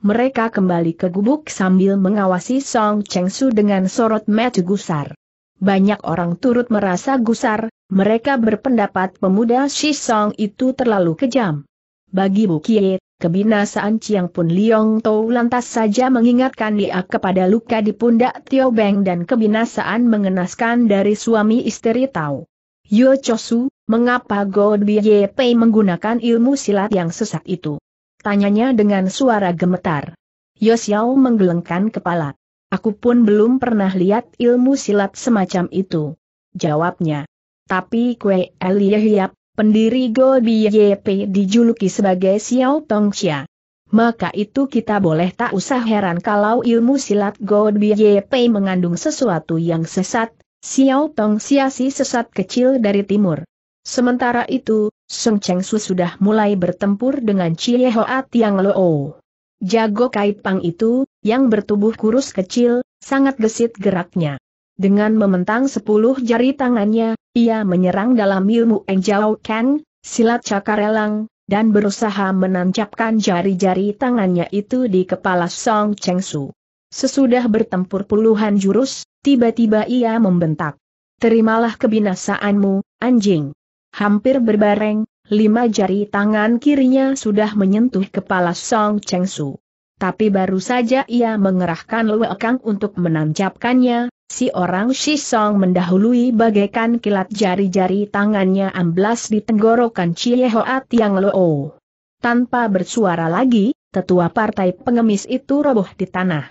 Mereka kembali ke gubuk sambil mengawasi Song Cheng Su dengan sorot mata gusar. Banyak orang turut merasa gusar, mereka berpendapat pemuda Shi Song itu terlalu kejam. Bagi Bu Kie, kebinasaan Chiang Pun Liong Tou lantas saja mengingatkan dia kepada luka di pundak Tio Beng dan kebinasaan mengenaskan dari suami istri Tau. Yo Chosu, mengapa God Ye Pei menggunakan ilmu silat yang sesat itu? Tanyanya dengan suara gemetar. Yosiao menggelengkan kepala. Aku pun belum pernah lihat ilmu silat semacam itu. Jawabnya. Tapi Kue Elie Hiap, pendiri Go Biyep dijuluki sebagai Xiao Tongxia. Maka itu kita boleh tak usah heran kalau ilmu silat Go Biyep mengandung sesuatu yang sesat, Xiao Tongxia si sesat kecil dari timur. Sementara itu, Song Cheng Su sudah mulai bertempur dengan Chie Hoa Tiang Loo. Jago Kaipang itu, yang bertubuh kurus kecil, sangat gesit geraknya. Dengan mementang sepuluh jari tangannya, ia menyerang dalam ilmu Eng Jiao Kan, silat cakarelang, dan berusaha menancapkan jari-jari tangannya itu di kepala Song Cheng Su. Sesudah bertempur puluhan jurus, tiba-tiba ia membentak. Terimalah kebinasaanmu, anjing hampir berbareng, lima jari tangan kirinya sudah menyentuh kepala Song Cheng Su. Tapi baru saja ia mengerahkan Kang untuk menancapkannya, si orang Shi Song mendahului bagaikan kilat jari-jari tangannya amblas di tenggorokan Hoat Tiang Loo. Tanpa bersuara lagi, tetua partai pengemis itu roboh di tanah.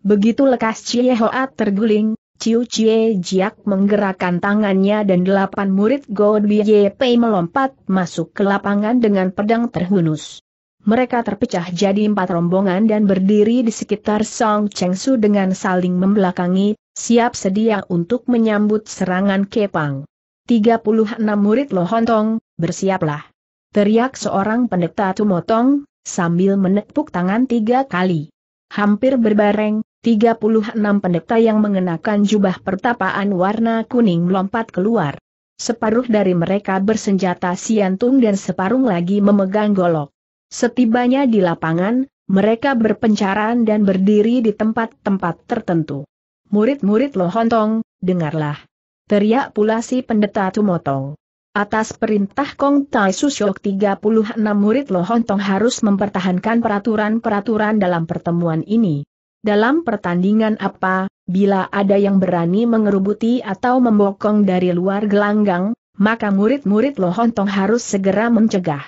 Begitu lekas Hoat terguling, Ciu Cie Jiak menggerakkan tangannya dan delapan murid God Pei melompat masuk ke lapangan dengan pedang terhunus. Mereka terpecah jadi empat rombongan dan berdiri di sekitar Song Cheng Su dengan saling membelakangi, siap sedia untuk menyambut serangan Kepang. 36 murid Lohontong, bersiaplah. Teriak seorang pendeta Tumotong, sambil menepuk tangan tiga kali. Hampir berbareng, 36 pendeta yang mengenakan jubah pertapaan warna kuning melompat keluar. Separuh dari mereka bersenjata siantung dan separuh lagi memegang golok. Setibanya di lapangan, mereka berpencaran dan berdiri di tempat-tempat tertentu. Murid-murid Lohontong, dengarlah. Teriak pula si pendeta Tumotong. Atas perintah Kong Tai Susyok 36 murid Lohontong harus mempertahankan peraturan-peraturan dalam pertemuan ini dalam pertandingan apa, bila ada yang berani mengerubuti atau membokong dari luar gelanggang, maka murid-murid Lohontong harus segera mencegah.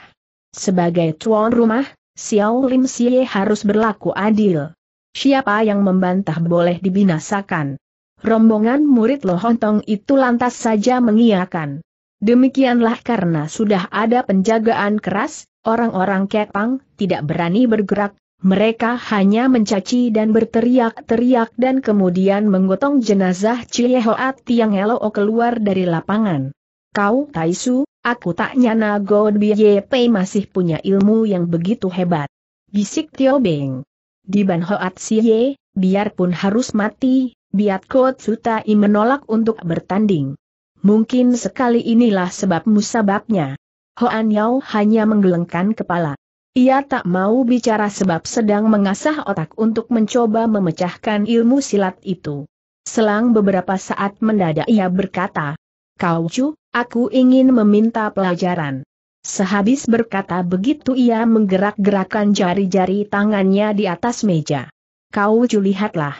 Sebagai tuan rumah, Xiao Lim Xie harus berlaku adil. Siapa yang membantah boleh dibinasakan. Rombongan murid Lohontong itu lantas saja mengiakan. Demikianlah karena sudah ada penjagaan keras, orang-orang Kepang tidak berani bergerak, mereka hanya mencaci dan berteriak-teriak dan kemudian menggotong jenazah Cie Hoat Tiang Elo keluar dari lapangan. Kau Taisu, aku tak nyana God Pei masih punya ilmu yang begitu hebat. Bisik Tio Beng. Di Ban Hoat Siye, biarpun harus mati, Biat Kot Sutai menolak untuk bertanding. Mungkin sekali inilah sebab musababnya. Hoan Yao hanya menggelengkan kepala. Ia tak mau bicara sebab sedang mengasah otak untuk mencoba memecahkan ilmu silat itu. Selang beberapa saat mendadak ia berkata, Kau cu, aku ingin meminta pelajaran. Sehabis berkata begitu ia menggerak-gerakan jari-jari tangannya di atas meja. Kau cu lihatlah.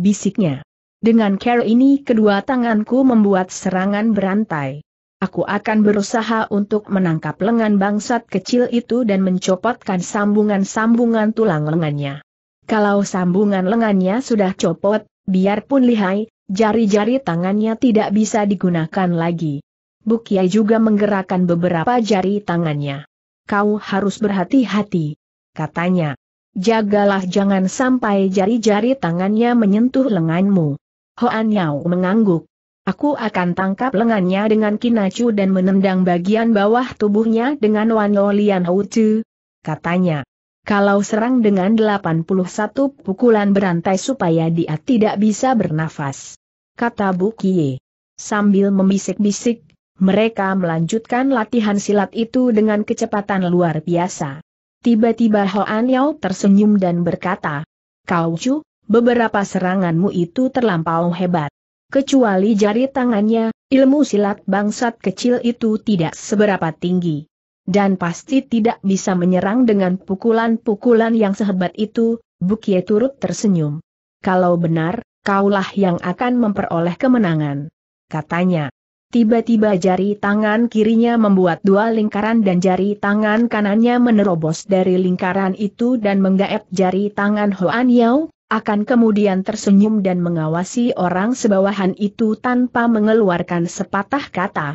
Bisiknya. Dengan care ini kedua tanganku membuat serangan berantai aku akan berusaha untuk menangkap lengan bangsat kecil itu dan mencopotkan sambungan-sambungan tulang lengannya. Kalau sambungan lengannya sudah copot, biarpun lihai, jari-jari tangannya tidak bisa digunakan lagi. Bukia juga menggerakkan beberapa jari tangannya. Kau harus berhati-hati, katanya. Jagalah jangan sampai jari-jari tangannya menyentuh lenganmu. Hoan Yao mengangguk. Aku akan tangkap lengannya dengan kinacu dan menendang bagian bawah tubuhnya dengan wano Lian Houtu. Katanya, kalau serang dengan 81 pukulan berantai supaya dia tidak bisa bernafas. Kata Bu Kie. Sambil membisik-bisik, mereka melanjutkan latihan silat itu dengan kecepatan luar biasa. Tiba-tiba Hoan Yao tersenyum dan berkata, Kau Chu, beberapa seranganmu itu terlampau hebat. Kecuali jari tangannya, ilmu silat bangsat kecil itu tidak seberapa tinggi. Dan pasti tidak bisa menyerang dengan pukulan-pukulan yang sehebat itu, Bukie turut tersenyum. Kalau benar, kaulah yang akan memperoleh kemenangan. Katanya. Tiba-tiba jari tangan kirinya membuat dua lingkaran dan jari tangan kanannya menerobos dari lingkaran itu dan menggaep jari tangan Hoan Yao, akan kemudian tersenyum dan mengawasi orang sebawahan itu tanpa mengeluarkan sepatah kata.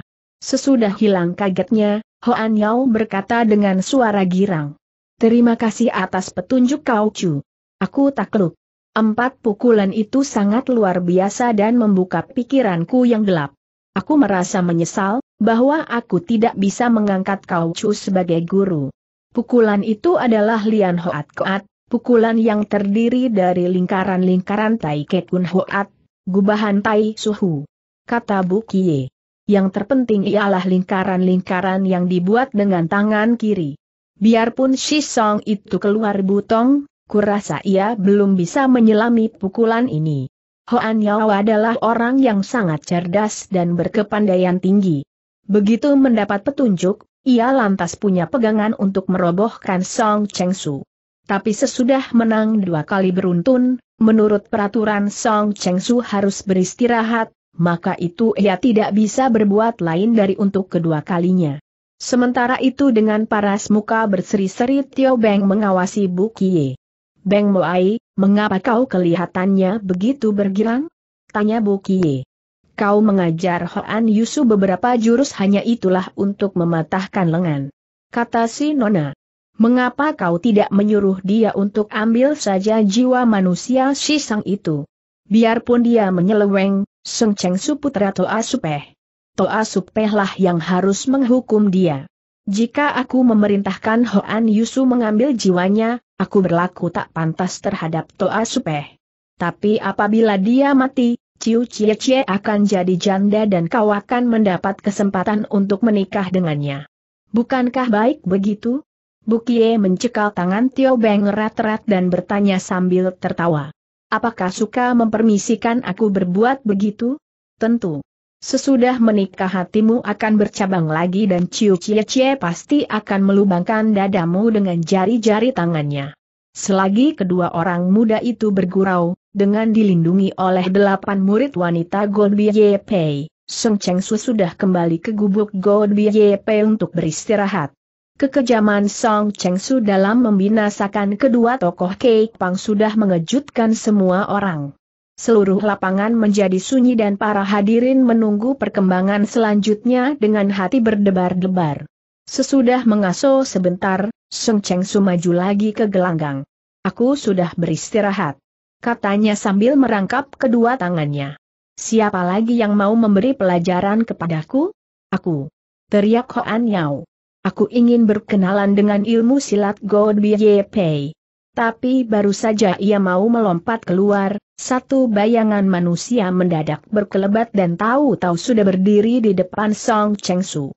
Sesudah hilang kagetnya, Hoan Yao berkata dengan suara girang. Terima kasih atas petunjuk kau Chu. Aku takluk. Empat pukulan itu sangat luar biasa dan membuka pikiranku yang gelap. Aku merasa menyesal, bahwa aku tidak bisa mengangkat kau Chu sebagai guru. Pukulan itu adalah Lian Hoat Koat, Pukulan yang terdiri dari lingkaran-lingkaran Tai Kekun Hoat, gubahan Tai Suhu. Kata Bukie. Yang terpenting ialah lingkaran-lingkaran yang dibuat dengan tangan kiri. Biarpun Shi Song itu keluar butong, kurasa ia belum bisa menyelami pukulan ini. Hoan Yao adalah orang yang sangat cerdas dan berkepandaian tinggi. Begitu mendapat petunjuk, ia lantas punya pegangan untuk merobohkan Song Cheng Su. Tapi sesudah menang dua kali beruntun, menurut peraturan Song Cheng Su harus beristirahat, maka itu ia tidak bisa berbuat lain dari untuk kedua kalinya. Sementara itu dengan paras muka berseri-seri Tio Beng mengawasi Bu Kie. Beng Moai, mengapa kau kelihatannya begitu bergirang? Tanya Bu Kie kau mengajar Hoan Yusu beberapa jurus hanya itulah untuk mematahkan lengan. Kata si Nona. Mengapa kau tidak menyuruh dia untuk ambil saja jiwa manusia si sang itu? Biarpun dia menyeleweng, Seng Cheng Su Toa Supeh. Toa Supeh lah yang harus menghukum dia. Jika aku memerintahkan Hoan Yusu mengambil jiwanya, aku berlaku tak pantas terhadap Toa Supeh. Tapi apabila dia mati, Ciu Cie Cie akan jadi janda dan kau akan mendapat kesempatan untuk menikah dengannya. Bukankah baik begitu? Bukie mencekal tangan Tio Beng erat-erat dan bertanya sambil tertawa. Apakah suka mempermisikan aku berbuat begitu? Tentu. Sesudah menikah hatimu akan bercabang lagi dan Ciu Cie Cie pasti akan melubangkan dadamu dengan jari-jari tangannya. Selagi kedua orang muda itu bergurau, dengan dilindungi oleh delapan murid wanita Goldie Ye Pei, Seng Cheng Su sudah kembali ke gubuk Goldie Ye Pei untuk beristirahat. Kekejaman Song Cheng Su dalam membinasakan kedua tokoh Kek Pang sudah mengejutkan semua orang. Seluruh lapangan menjadi sunyi dan para hadirin menunggu perkembangan selanjutnya dengan hati berdebar-debar. Sesudah mengaso sebentar, Song Cheng Su maju lagi ke gelanggang. Aku sudah beristirahat. Katanya sambil merangkap kedua tangannya. Siapa lagi yang mau memberi pelajaran kepadaku? Aku. Teriak Hoan Yao aku ingin berkenalan dengan ilmu silat God Ye Pei. Tapi baru saja ia mau melompat keluar, satu bayangan manusia mendadak berkelebat dan tahu-tahu sudah berdiri di depan Song Cheng Su.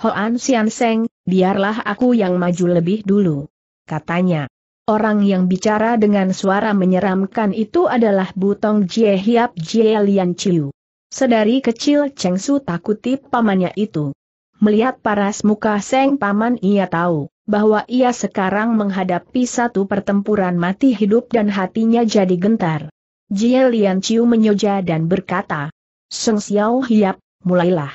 Hoan Sian Seng, biarlah aku yang maju lebih dulu. Katanya. Orang yang bicara dengan suara menyeramkan itu adalah Butong Jie Hiap Jie Lian Chiu. Sedari kecil Cheng Su takuti pamannya itu. Melihat paras muka Seng Paman ia tahu, bahwa ia sekarang menghadapi satu pertempuran mati hidup dan hatinya jadi gentar. Jie Lian Chiu menyoja dan berkata, Seng Xiao Hiap, mulailah.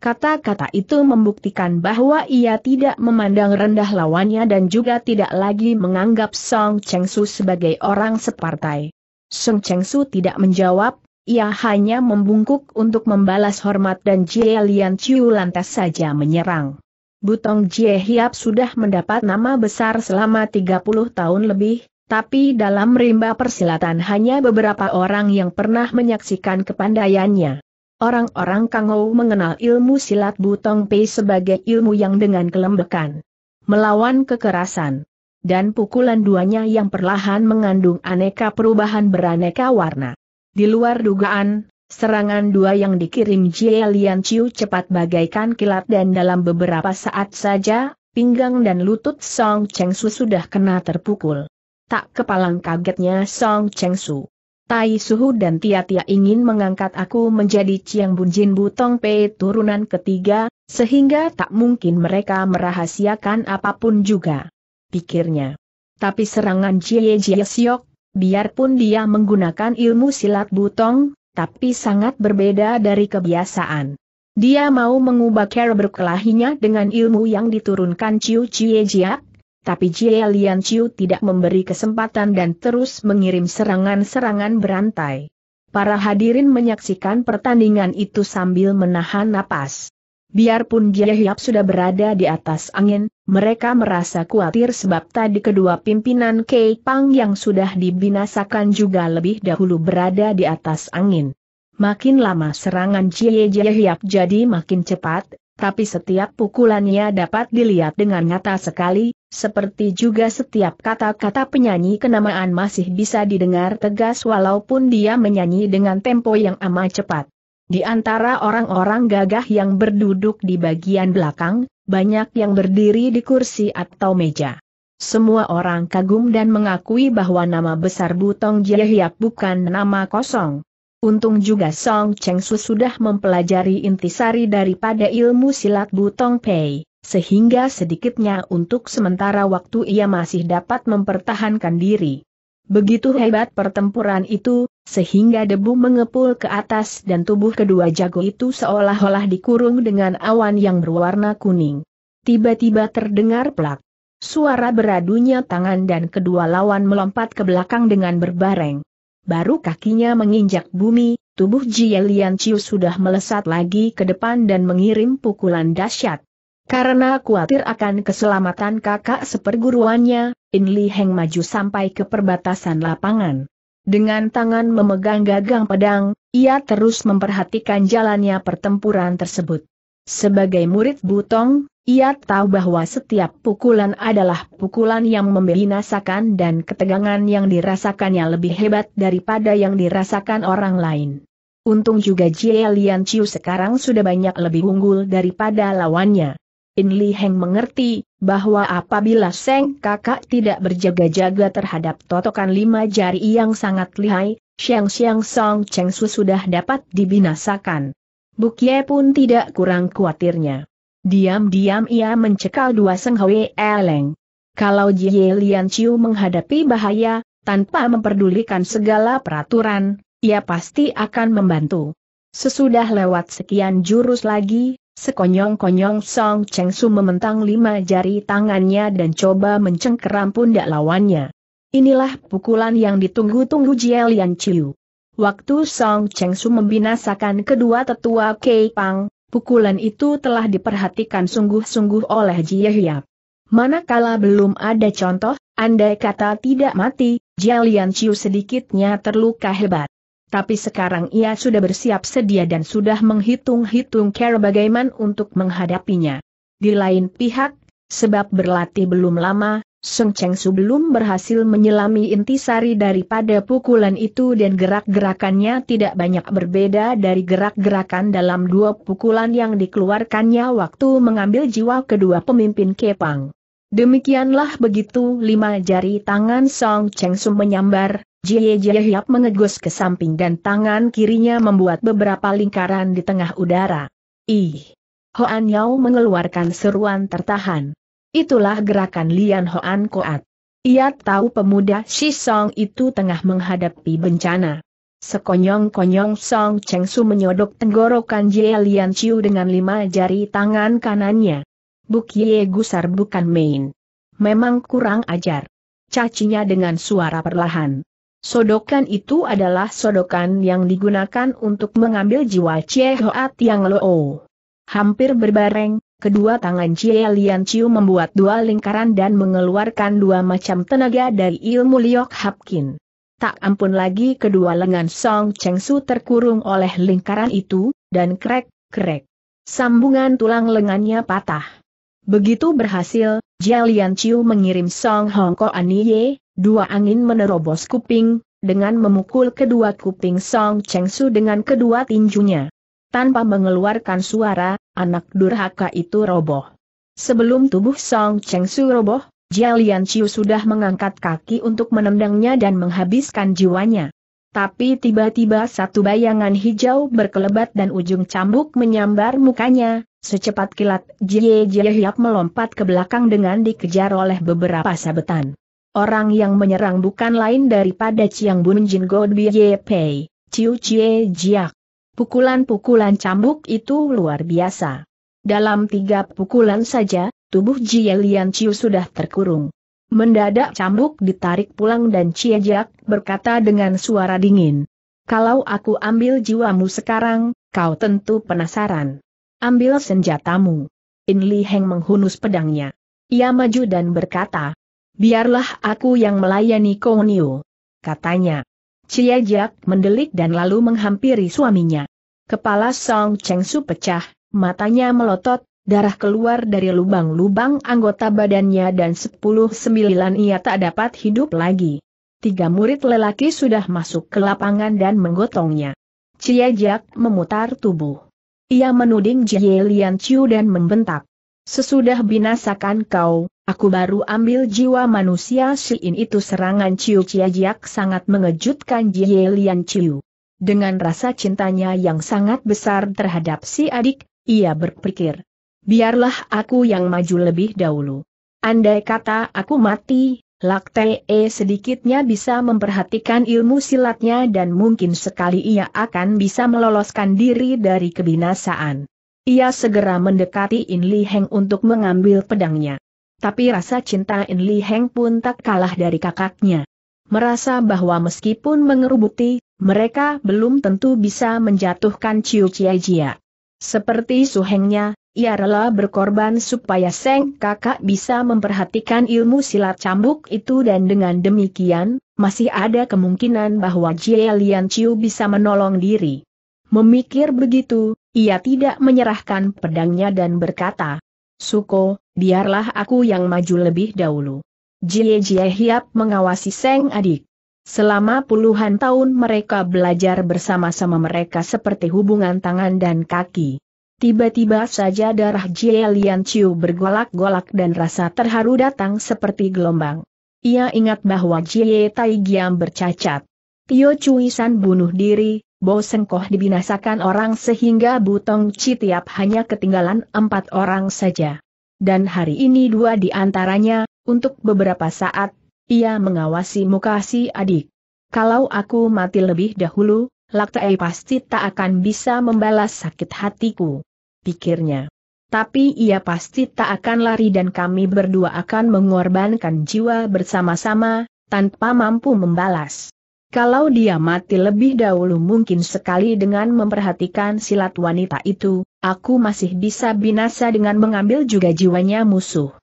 Kata-kata itu membuktikan bahwa ia tidak memandang rendah lawannya dan juga tidak lagi menganggap Song Chengsu sebagai orang separtai. Song Chengsu tidak menjawab, ia hanya membungkuk untuk membalas hormat dan Jie Lian Chiu lantas saja menyerang. Butong Jie Hiap sudah mendapat nama besar selama 30 tahun lebih, tapi dalam rimba persilatan hanya beberapa orang yang pernah menyaksikan kepandaiannya. Orang-orang Kangou mengenal ilmu silat Butong Pei sebagai ilmu yang dengan kelembekan melawan kekerasan dan pukulan duanya yang perlahan mengandung aneka perubahan beraneka warna. Di luar dugaan, serangan dua yang dikirim Jie Lian Chiu cepat bagaikan kilat dan dalam beberapa saat saja, pinggang dan lutut Song Cheng Su sudah kena terpukul. Tak kepalang kagetnya Song Cheng Su. Tai Suhu dan Tia Tia ingin mengangkat aku menjadi Chiang Bunjin Butong Pei turunan ketiga, sehingga tak mungkin mereka merahasiakan apapun juga. Pikirnya. Tapi serangan Jie Jie Siok biarpun dia menggunakan ilmu silat butong, tapi sangat berbeda dari kebiasaan. Dia mau mengubah cara berkelahinya dengan ilmu yang diturunkan Ciu Cie Jiak, tapi Jie Lian Ciu tidak memberi kesempatan dan terus mengirim serangan-serangan berantai. Para hadirin menyaksikan pertandingan itu sambil menahan napas. Biarpun Giahyap sudah berada di atas angin, mereka merasa khawatir sebab tadi kedua pimpinan Kei Pang yang sudah dibinasakan juga lebih dahulu berada di atas angin. Makin lama serangan Cie jadi makin cepat, tapi setiap pukulannya dapat dilihat dengan nyata sekali, seperti juga setiap kata-kata penyanyi kenamaan masih bisa didengar tegas walaupun dia menyanyi dengan tempo yang amat cepat. Di antara orang-orang gagah yang berduduk di bagian belakang, banyak yang berdiri di kursi atau meja. Semua orang kagum dan mengakui bahwa nama besar Butong Jiehyap bukan nama kosong. Untung juga Song Cheng Su sudah mempelajari intisari daripada ilmu silat Butong Pei, sehingga sedikitnya untuk sementara waktu ia masih dapat mempertahankan diri. Begitu hebat pertempuran itu, sehingga debu mengepul ke atas dan tubuh kedua jago itu seolah-olah dikurung dengan awan yang berwarna kuning. Tiba-tiba terdengar plak. Suara beradunya tangan dan kedua lawan melompat ke belakang dengan berbareng. Baru kakinya menginjak bumi, tubuh Jie Lian Chiu sudah melesat lagi ke depan dan mengirim pukulan dahsyat. Karena khawatir akan keselamatan kakak seperguruannya, In Li Heng maju sampai ke perbatasan lapangan. Dengan tangan memegang gagang pedang, ia terus memperhatikan jalannya pertempuran tersebut. Sebagai murid Butong, ia tahu bahwa setiap pukulan adalah pukulan yang membinasakan dan ketegangan yang dirasakannya lebih hebat daripada yang dirasakan orang lain. Untung juga Jie Lian Chiu sekarang sudah banyak lebih unggul daripada lawannya. In Li Heng mengerti, bahwa apabila Seng kakak tidak berjaga-jaga terhadap totokan lima jari yang sangat lihai, Xiang Xiang Song Cheng Su sudah dapat dibinasakan. Bukye pun tidak kurang khawatirnya. Diam-diam ia mencekal dua Seng Hwe Leng. Kalau Jie Lian Chiu menghadapi bahaya, tanpa memperdulikan segala peraturan, ia pasti akan membantu. Sesudah lewat sekian jurus lagi, Sekonyong-konyong Song Cheng Su mementang lima jari tangannya dan coba mencengkeram pundak lawannya. Inilah pukulan yang ditunggu-tunggu Jialian Chiu. Waktu Song Cheng Su membinasakan kedua tetua Kei Pang, pukulan itu telah diperhatikan sungguh-sungguh oleh Jie Hiap. Manakala belum ada contoh, andai kata tidak mati, Jialian Chiu sedikitnya terluka hebat. Tapi sekarang ia sudah bersiap sedia dan sudah menghitung-hitung cara bagaimana untuk menghadapinya. Di lain pihak, sebab berlatih belum lama, Seng Cheng Su belum berhasil menyelami intisari daripada pukulan itu dan gerak-gerakannya tidak banyak berbeda dari gerak-gerakan dalam dua pukulan yang dikeluarkannya waktu mengambil jiwa kedua pemimpin Kepang. Demikianlah begitu lima jari tangan Song Cheng Su menyambar, Jie Jie Hiap mengegus ke samping dan tangan kirinya membuat beberapa lingkaran di tengah udara. Ih! Hoan Yao mengeluarkan seruan tertahan. Itulah gerakan Lian Hoan Koat. Ia tahu pemuda Shi Song itu tengah menghadapi bencana. Sekonyong-konyong Song Cheng Su menyodok tenggorokan Jie Lian Chiu dengan lima jari tangan kanannya. Buk Ye gusar bukan main. Memang kurang ajar. Cacinya dengan suara perlahan. Sodokan itu adalah sodokan yang digunakan untuk mengambil jiwa Chie yang Tiang Loo. Hampir berbareng, kedua tangan Chie Lian Chiu membuat dua lingkaran dan mengeluarkan dua macam tenaga dari ilmu Liok Hapkin. Tak ampun lagi kedua lengan Song Cheng Su terkurung oleh lingkaran itu, dan krek-krek. Sambungan tulang lengannya patah. Begitu berhasil, Jia Lian Chiu mengirim Song Hong Ko Anie, Dua angin menerobos kuping, dengan memukul kedua kuping Song Cheng Su dengan kedua tinjunya. Tanpa mengeluarkan suara, anak durhaka itu roboh. Sebelum tubuh Song Cheng Su roboh, Jialian Chiu sudah mengangkat kaki untuk menendangnya dan menghabiskan jiwanya. Tapi tiba-tiba satu bayangan hijau berkelebat dan ujung cambuk menyambar mukanya, secepat kilat Jie Jie Hiap melompat ke belakang dengan dikejar oleh beberapa sabetan. Orang yang menyerang bukan lain daripada Chiang Bun Jin God Ye Pei, Chiu Chie Jiak. Pukulan-pukulan cambuk itu luar biasa. Dalam tiga pukulan saja, tubuh Jie Lian Chiu sudah terkurung. Mendadak cambuk ditarik pulang dan Chie Jiak berkata dengan suara dingin. Kalau aku ambil jiwamu sekarang, kau tentu penasaran. Ambil senjatamu. In Li Heng menghunus pedangnya. Ia maju dan berkata, Biarlah aku yang melayani Niu. Katanya. Ciajak Jiak mendelik dan lalu menghampiri suaminya. Kepala Song Cheng Su pecah, matanya melotot, darah keluar dari lubang-lubang anggota badannya dan sepuluh sembilan ia tak dapat hidup lagi. Tiga murid lelaki sudah masuk ke lapangan dan menggotongnya. Ciajak Jiak memutar tubuh. Ia menuding Jie Lian Chiu dan membentak. Sesudah binasakan kau, Aku baru ambil jiwa manusia Siin itu serangan Ciu Ciajiak sangat mengejutkan Jie Lian Ciu. Dengan rasa cintanya yang sangat besar terhadap si adik, ia berpikir, biarlah aku yang maju lebih dahulu. Andai kata aku mati, Lakte sedikitnya bisa memperhatikan ilmu silatnya dan mungkin sekali ia akan bisa meloloskan diri dari kebinasaan. Ia segera mendekati In Li Heng untuk mengambil pedangnya. Tapi rasa cinta In Li Heng pun tak kalah dari kakaknya. Merasa bahwa meskipun mengerubuti, mereka belum tentu bisa menjatuhkan Ciu Chia Jia. Seperti suhengnya, ia rela berkorban supaya Seng kakak bisa memperhatikan ilmu silat cambuk itu dan dengan demikian, masih ada kemungkinan bahwa Jia Lian Chiu bisa menolong diri. Memikir begitu, ia tidak menyerahkan pedangnya dan berkata, Suko, biarlah aku yang maju lebih dahulu. Jie Jie Hiap mengawasi Seng adik. Selama puluhan tahun mereka belajar bersama-sama mereka seperti hubungan tangan dan kaki. Tiba-tiba saja darah Jie Lian Chiu bergolak-golak dan rasa terharu datang seperti gelombang. Ia ingat bahwa Jie Tai Giam bercacat. Tio Cui San bunuh diri, Bo Koh dibinasakan orang sehingga Butong Chi tiap hanya ketinggalan empat orang saja dan hari ini dua di antaranya, untuk beberapa saat, ia mengawasi muka si adik. Kalau aku mati lebih dahulu, Laktai pasti tak akan bisa membalas sakit hatiku, pikirnya. Tapi ia pasti tak akan lari dan kami berdua akan mengorbankan jiwa bersama-sama, tanpa mampu membalas. Kalau dia mati lebih dahulu mungkin sekali dengan memperhatikan silat wanita itu, aku masih bisa binasa dengan mengambil juga jiwanya musuh.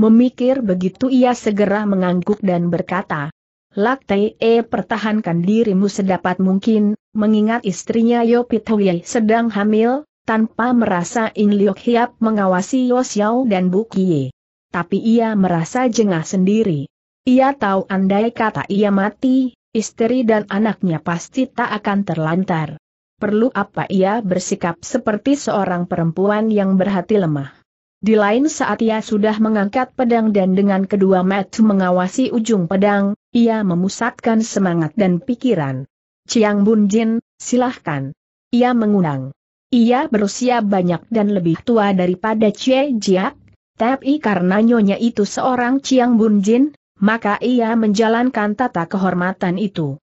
Memikir begitu ia segera mengangguk dan berkata, e pertahankan dirimu sedapat mungkin, mengingat istrinya Yopit Hui sedang hamil, tanpa merasa In Liok Hiap mengawasi Yosiao dan Bu Tapi ia merasa jengah sendiri. Ia tahu andai kata ia mati, istri dan anaknya pasti tak akan terlantar perlu apa ia bersikap seperti seorang perempuan yang berhati lemah. Di lain saat ia sudah mengangkat pedang dan dengan kedua mata mengawasi ujung pedang, ia memusatkan semangat dan pikiran. Ciang Bun Jin, silahkan. Ia mengundang. Ia berusia banyak dan lebih tua daripada Chie Jiak, tapi karena nyonya itu seorang Ciang Bun Jin, maka ia menjalankan tata kehormatan itu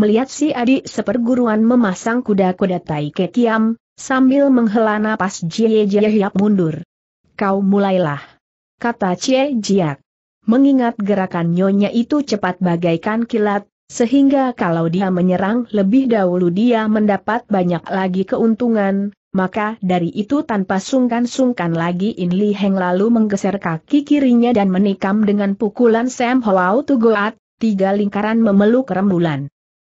melihat si adik seperguruan memasang kuda-kuda Tai Ketiam, sambil menghela napas Jie Jie Hiap mundur. Kau mulailah. Kata Cie Jiak. Mengingat gerakan nyonya itu cepat bagaikan kilat, sehingga kalau dia menyerang lebih dahulu dia mendapat banyak lagi keuntungan, maka dari itu tanpa sungkan-sungkan lagi In Li Heng lalu menggeser kaki kirinya dan menikam dengan pukulan Sam Hoao Tugoat, tiga lingkaran memeluk rembulan.